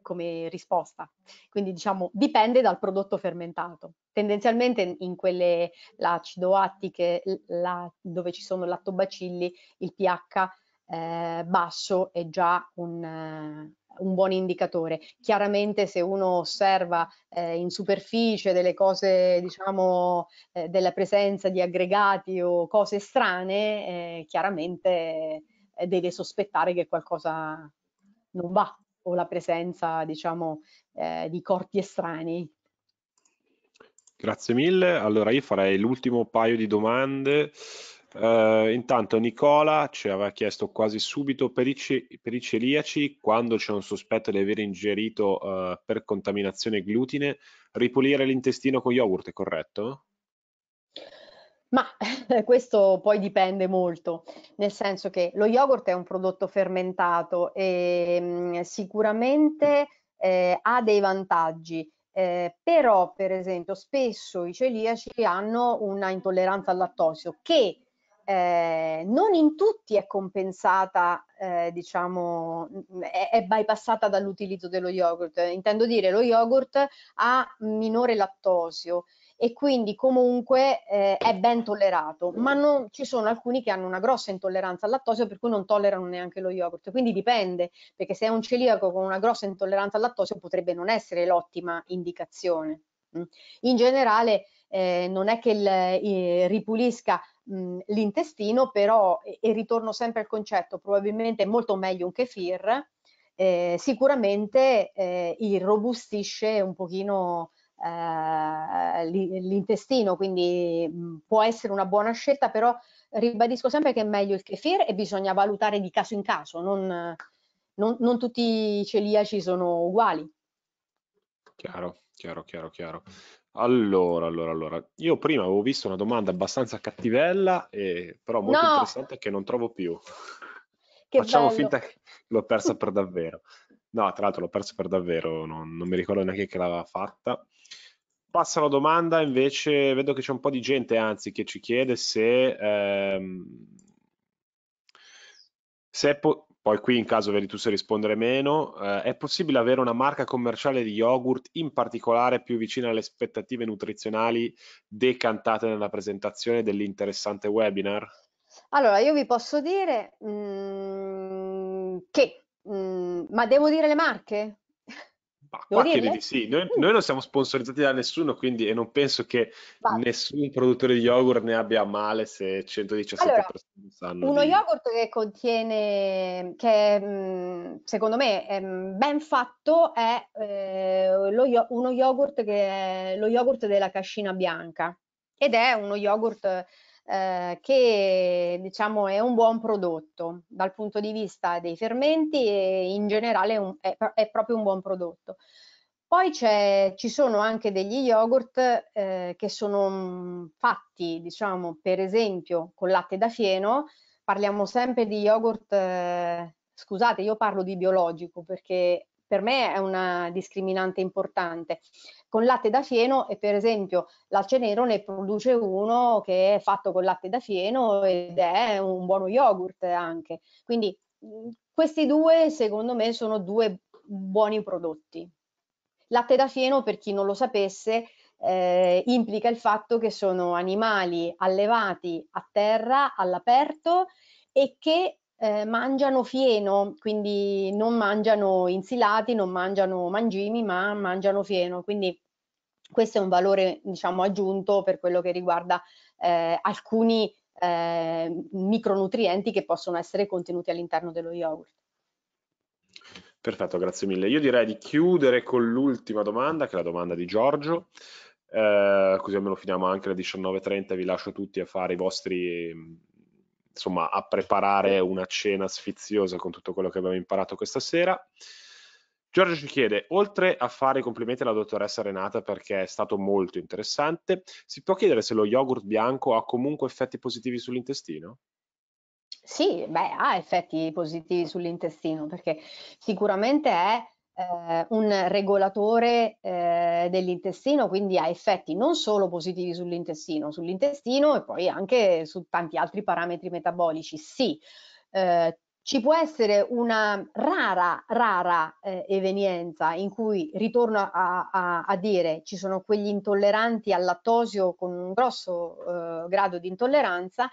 Speaker 2: come risposta. Quindi diciamo dipende dal prodotto fermentato. Tendenzialmente in quelle lacidoattiche la, dove ci sono lattobacilli il pH eh, basso è già un, un buon indicatore. Chiaramente se uno osserva eh, in superficie delle cose, diciamo, eh, della presenza di aggregati o cose strane, eh, chiaramente eh, deve sospettare che qualcosa non va o la presenza, diciamo, eh, di corpi estranei.
Speaker 1: Grazie mille. Allora io farei l'ultimo paio di domande. Uh, intanto Nicola ci aveva chiesto quasi subito per i, per i celiaci quando c'è un sospetto di aver ingerito uh, per contaminazione glutine ripulire l'intestino con yogurt è corretto?
Speaker 2: Ma questo poi dipende molto, nel senso che lo yogurt è un prodotto fermentato e mh, mm, sicuramente eh, ha dei vantaggi. Eh, però, per esempio, spesso i celiaci hanno una intolleranza al lattosio che eh, non in tutti è compensata, eh, diciamo, mm, è, è bypassata dall'utilizzo dello yogurt. Intendo dire, lo yogurt ha minore lattosio e quindi comunque eh, è ben tollerato, ma non, ci sono alcuni che hanno una grossa intolleranza al lattosio per cui non tollerano neanche lo yogurt, quindi dipende, perché se è un celiaco con una grossa intolleranza al lattosio potrebbe non essere l'ottima indicazione. Mm. In generale eh, non è che il, eh, ripulisca l'intestino, però, e ritorno sempre al concetto, probabilmente è molto meglio un kefir, eh, sicuramente eh, irrobustisce un pochino eh, l'intestino, quindi mh, può essere una buona scelta, però ribadisco sempre che è meglio il kefir e bisogna valutare di caso in caso, non, non, non tutti i celiaci sono uguali.
Speaker 1: Chiaro, chiaro, chiaro, chiaro. Allora, allora, allora, io prima avevo visto una domanda abbastanza cattivella, e, però molto no! interessante che non trovo più. Che Facciamo bello. finta che l'ho persa per davvero. No, tra l'altro l'ho persa per davvero, non, non mi ricordo neanche che l'aveva fatta. Passa la domanda, invece vedo che c'è un po' di gente, anzi, che ci chiede se, ehm, se, è, possibile... Poi qui in caso vedi tu se rispondere meno, eh, è possibile avere una marca commerciale di yogurt in particolare più vicina alle aspettative nutrizionali decantate nella presentazione dell'interessante webinar?
Speaker 2: Allora, io vi posso dire mh, mm, che, mh, mm, ma devo dire le marche?
Speaker 1: Bah, qua di sì. Noi, mm. noi, non siamo sponsorizzati da nessuno, quindi e non penso che Vai. nessun produttore di yogurt ne abbia male se 117 allora, persone sanno. Uno di...
Speaker 2: yogurt che contiene, che mm, secondo me è mm, ben fatto, è eh, lo, uno yogurt che è lo yogurt della cascina bianca ed è uno yogurt eh, che diciamo è un buon prodotto dal punto di vista dei fermenti e in generale è, un, è, è proprio un buon prodotto. Poi ci sono anche degli yogurt eh, che sono mm, fatti, diciamo, per esempio con latte da fieno, parliamo sempre di yogurt, eh, scusate, io parlo di biologico perché per me è una discriminante importante. Con latte da fieno, e per esempio l'alce nero ne produce uno che è fatto con latte da fieno ed è un buono yogurt anche. Quindi questi due, secondo me, sono due buoni prodotti. Latte da fieno, per chi non lo sapesse, eh, implica il fatto che sono animali allevati a terra, all'aperto e che eh, mangiano fieno, quindi non mangiano insilati, non mangiano mangimi, ma mangiano fieno. Quindi questo è un valore diciamo, aggiunto per quello che riguarda eh, alcuni eh, micronutrienti che possono essere contenuti all'interno dello yogurt.
Speaker 1: Perfetto, grazie mille. Io direi di chiudere con l'ultima domanda, che è la domanda di Giorgio. Eh, così almeno finiamo anche alle 19.30 vi lascio tutti a fare i vostri insomma, a preparare una cena sfiziosa con tutto quello che abbiamo imparato questa sera. Giorgio ci chiede, oltre a fare i complimenti alla dottoressa Renata perché è stato molto interessante, si può chiedere se lo yogurt bianco ha comunque effetti positivi sull'intestino?
Speaker 2: Sì, beh, ha effetti positivi sull'intestino perché sicuramente è eh, un regolatore eh, dell'intestino, quindi ha effetti non solo positivi sull'intestino, sull'intestino e poi anche su tanti altri parametri metabolici. Sì, eh, ci può essere una rara, rara eh, evenienza in cui, ritorno a, a, a, dire, ci sono quegli intolleranti al lattosio con un grosso eh, grado di intolleranza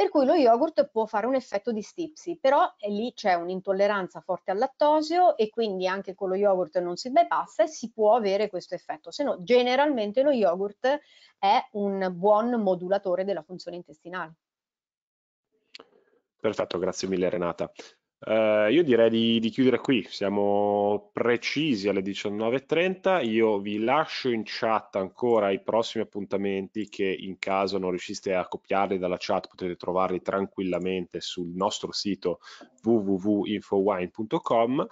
Speaker 2: per cui lo yogurt può fare un effetto di stipsi, però lì c'è un'intolleranza forte al lattosio e quindi anche con lo yogurt non si bypassa e si può avere questo effetto, se no generalmente lo yogurt è un buon modulatore della funzione intestinale.
Speaker 1: Perfetto, grazie mille Renata. Uh, io direi di, di, chiudere qui, siamo precisi alle 19.30, io vi lascio in chat ancora i prossimi appuntamenti che in caso non riusciste a copiarli dalla chat potete trovarli tranquillamente sul nostro sito www.infowine.com,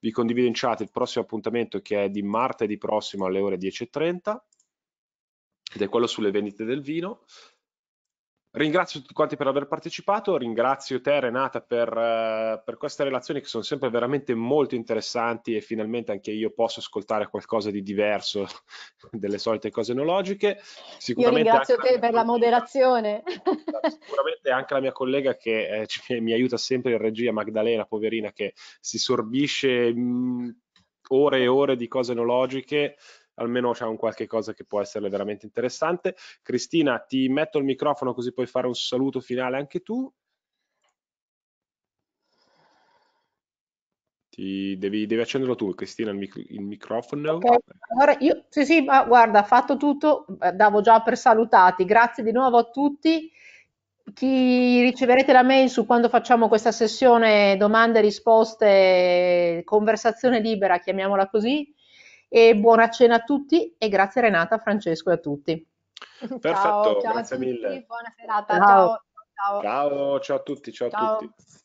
Speaker 1: vi condivido in chat il prossimo appuntamento che è di martedì prossimo alle ore 10.30 ed è quello sulle vendite del vino Ringrazio tutti quanti per aver partecipato, ringrazio te Renata per, uh, per, queste relazioni che sono sempre veramente molto interessanti e finalmente anche io posso ascoltare qualcosa di diverso delle solite cose enologiche. Sicuramente io ringrazio te
Speaker 2: per la moderazione.
Speaker 1: sicuramente anche la mia collega che eh, ci, mi aiuta sempre in regia, Magdalena, poverina, che si sorbisce mh, mm, ore e ore di cose enologiche almeno c'è un qualche cosa che può essere veramente interessante. Cristina, ti metto il microfono così puoi fare un saluto finale anche tu. Ti devi, devi accenderlo tu, Cristina, il, mic- il microfono. Okay.
Speaker 3: Allora io, sì, sì, ma guarda, fatto tutto, eh, davo già per salutati. Grazie di nuovo a tutti chi riceverete la mail su quando facciamo questa sessione domande e risposte, conversazione libera, chiamiamola così, e buona cena a tutti e grazie Renata, Francesco e a tutti.
Speaker 1: Perfetto, ciao, ciao grazie a tutti, mille. Buona serata, ciao. Ciao, ciao, ciao a tutti, ciao a tutti.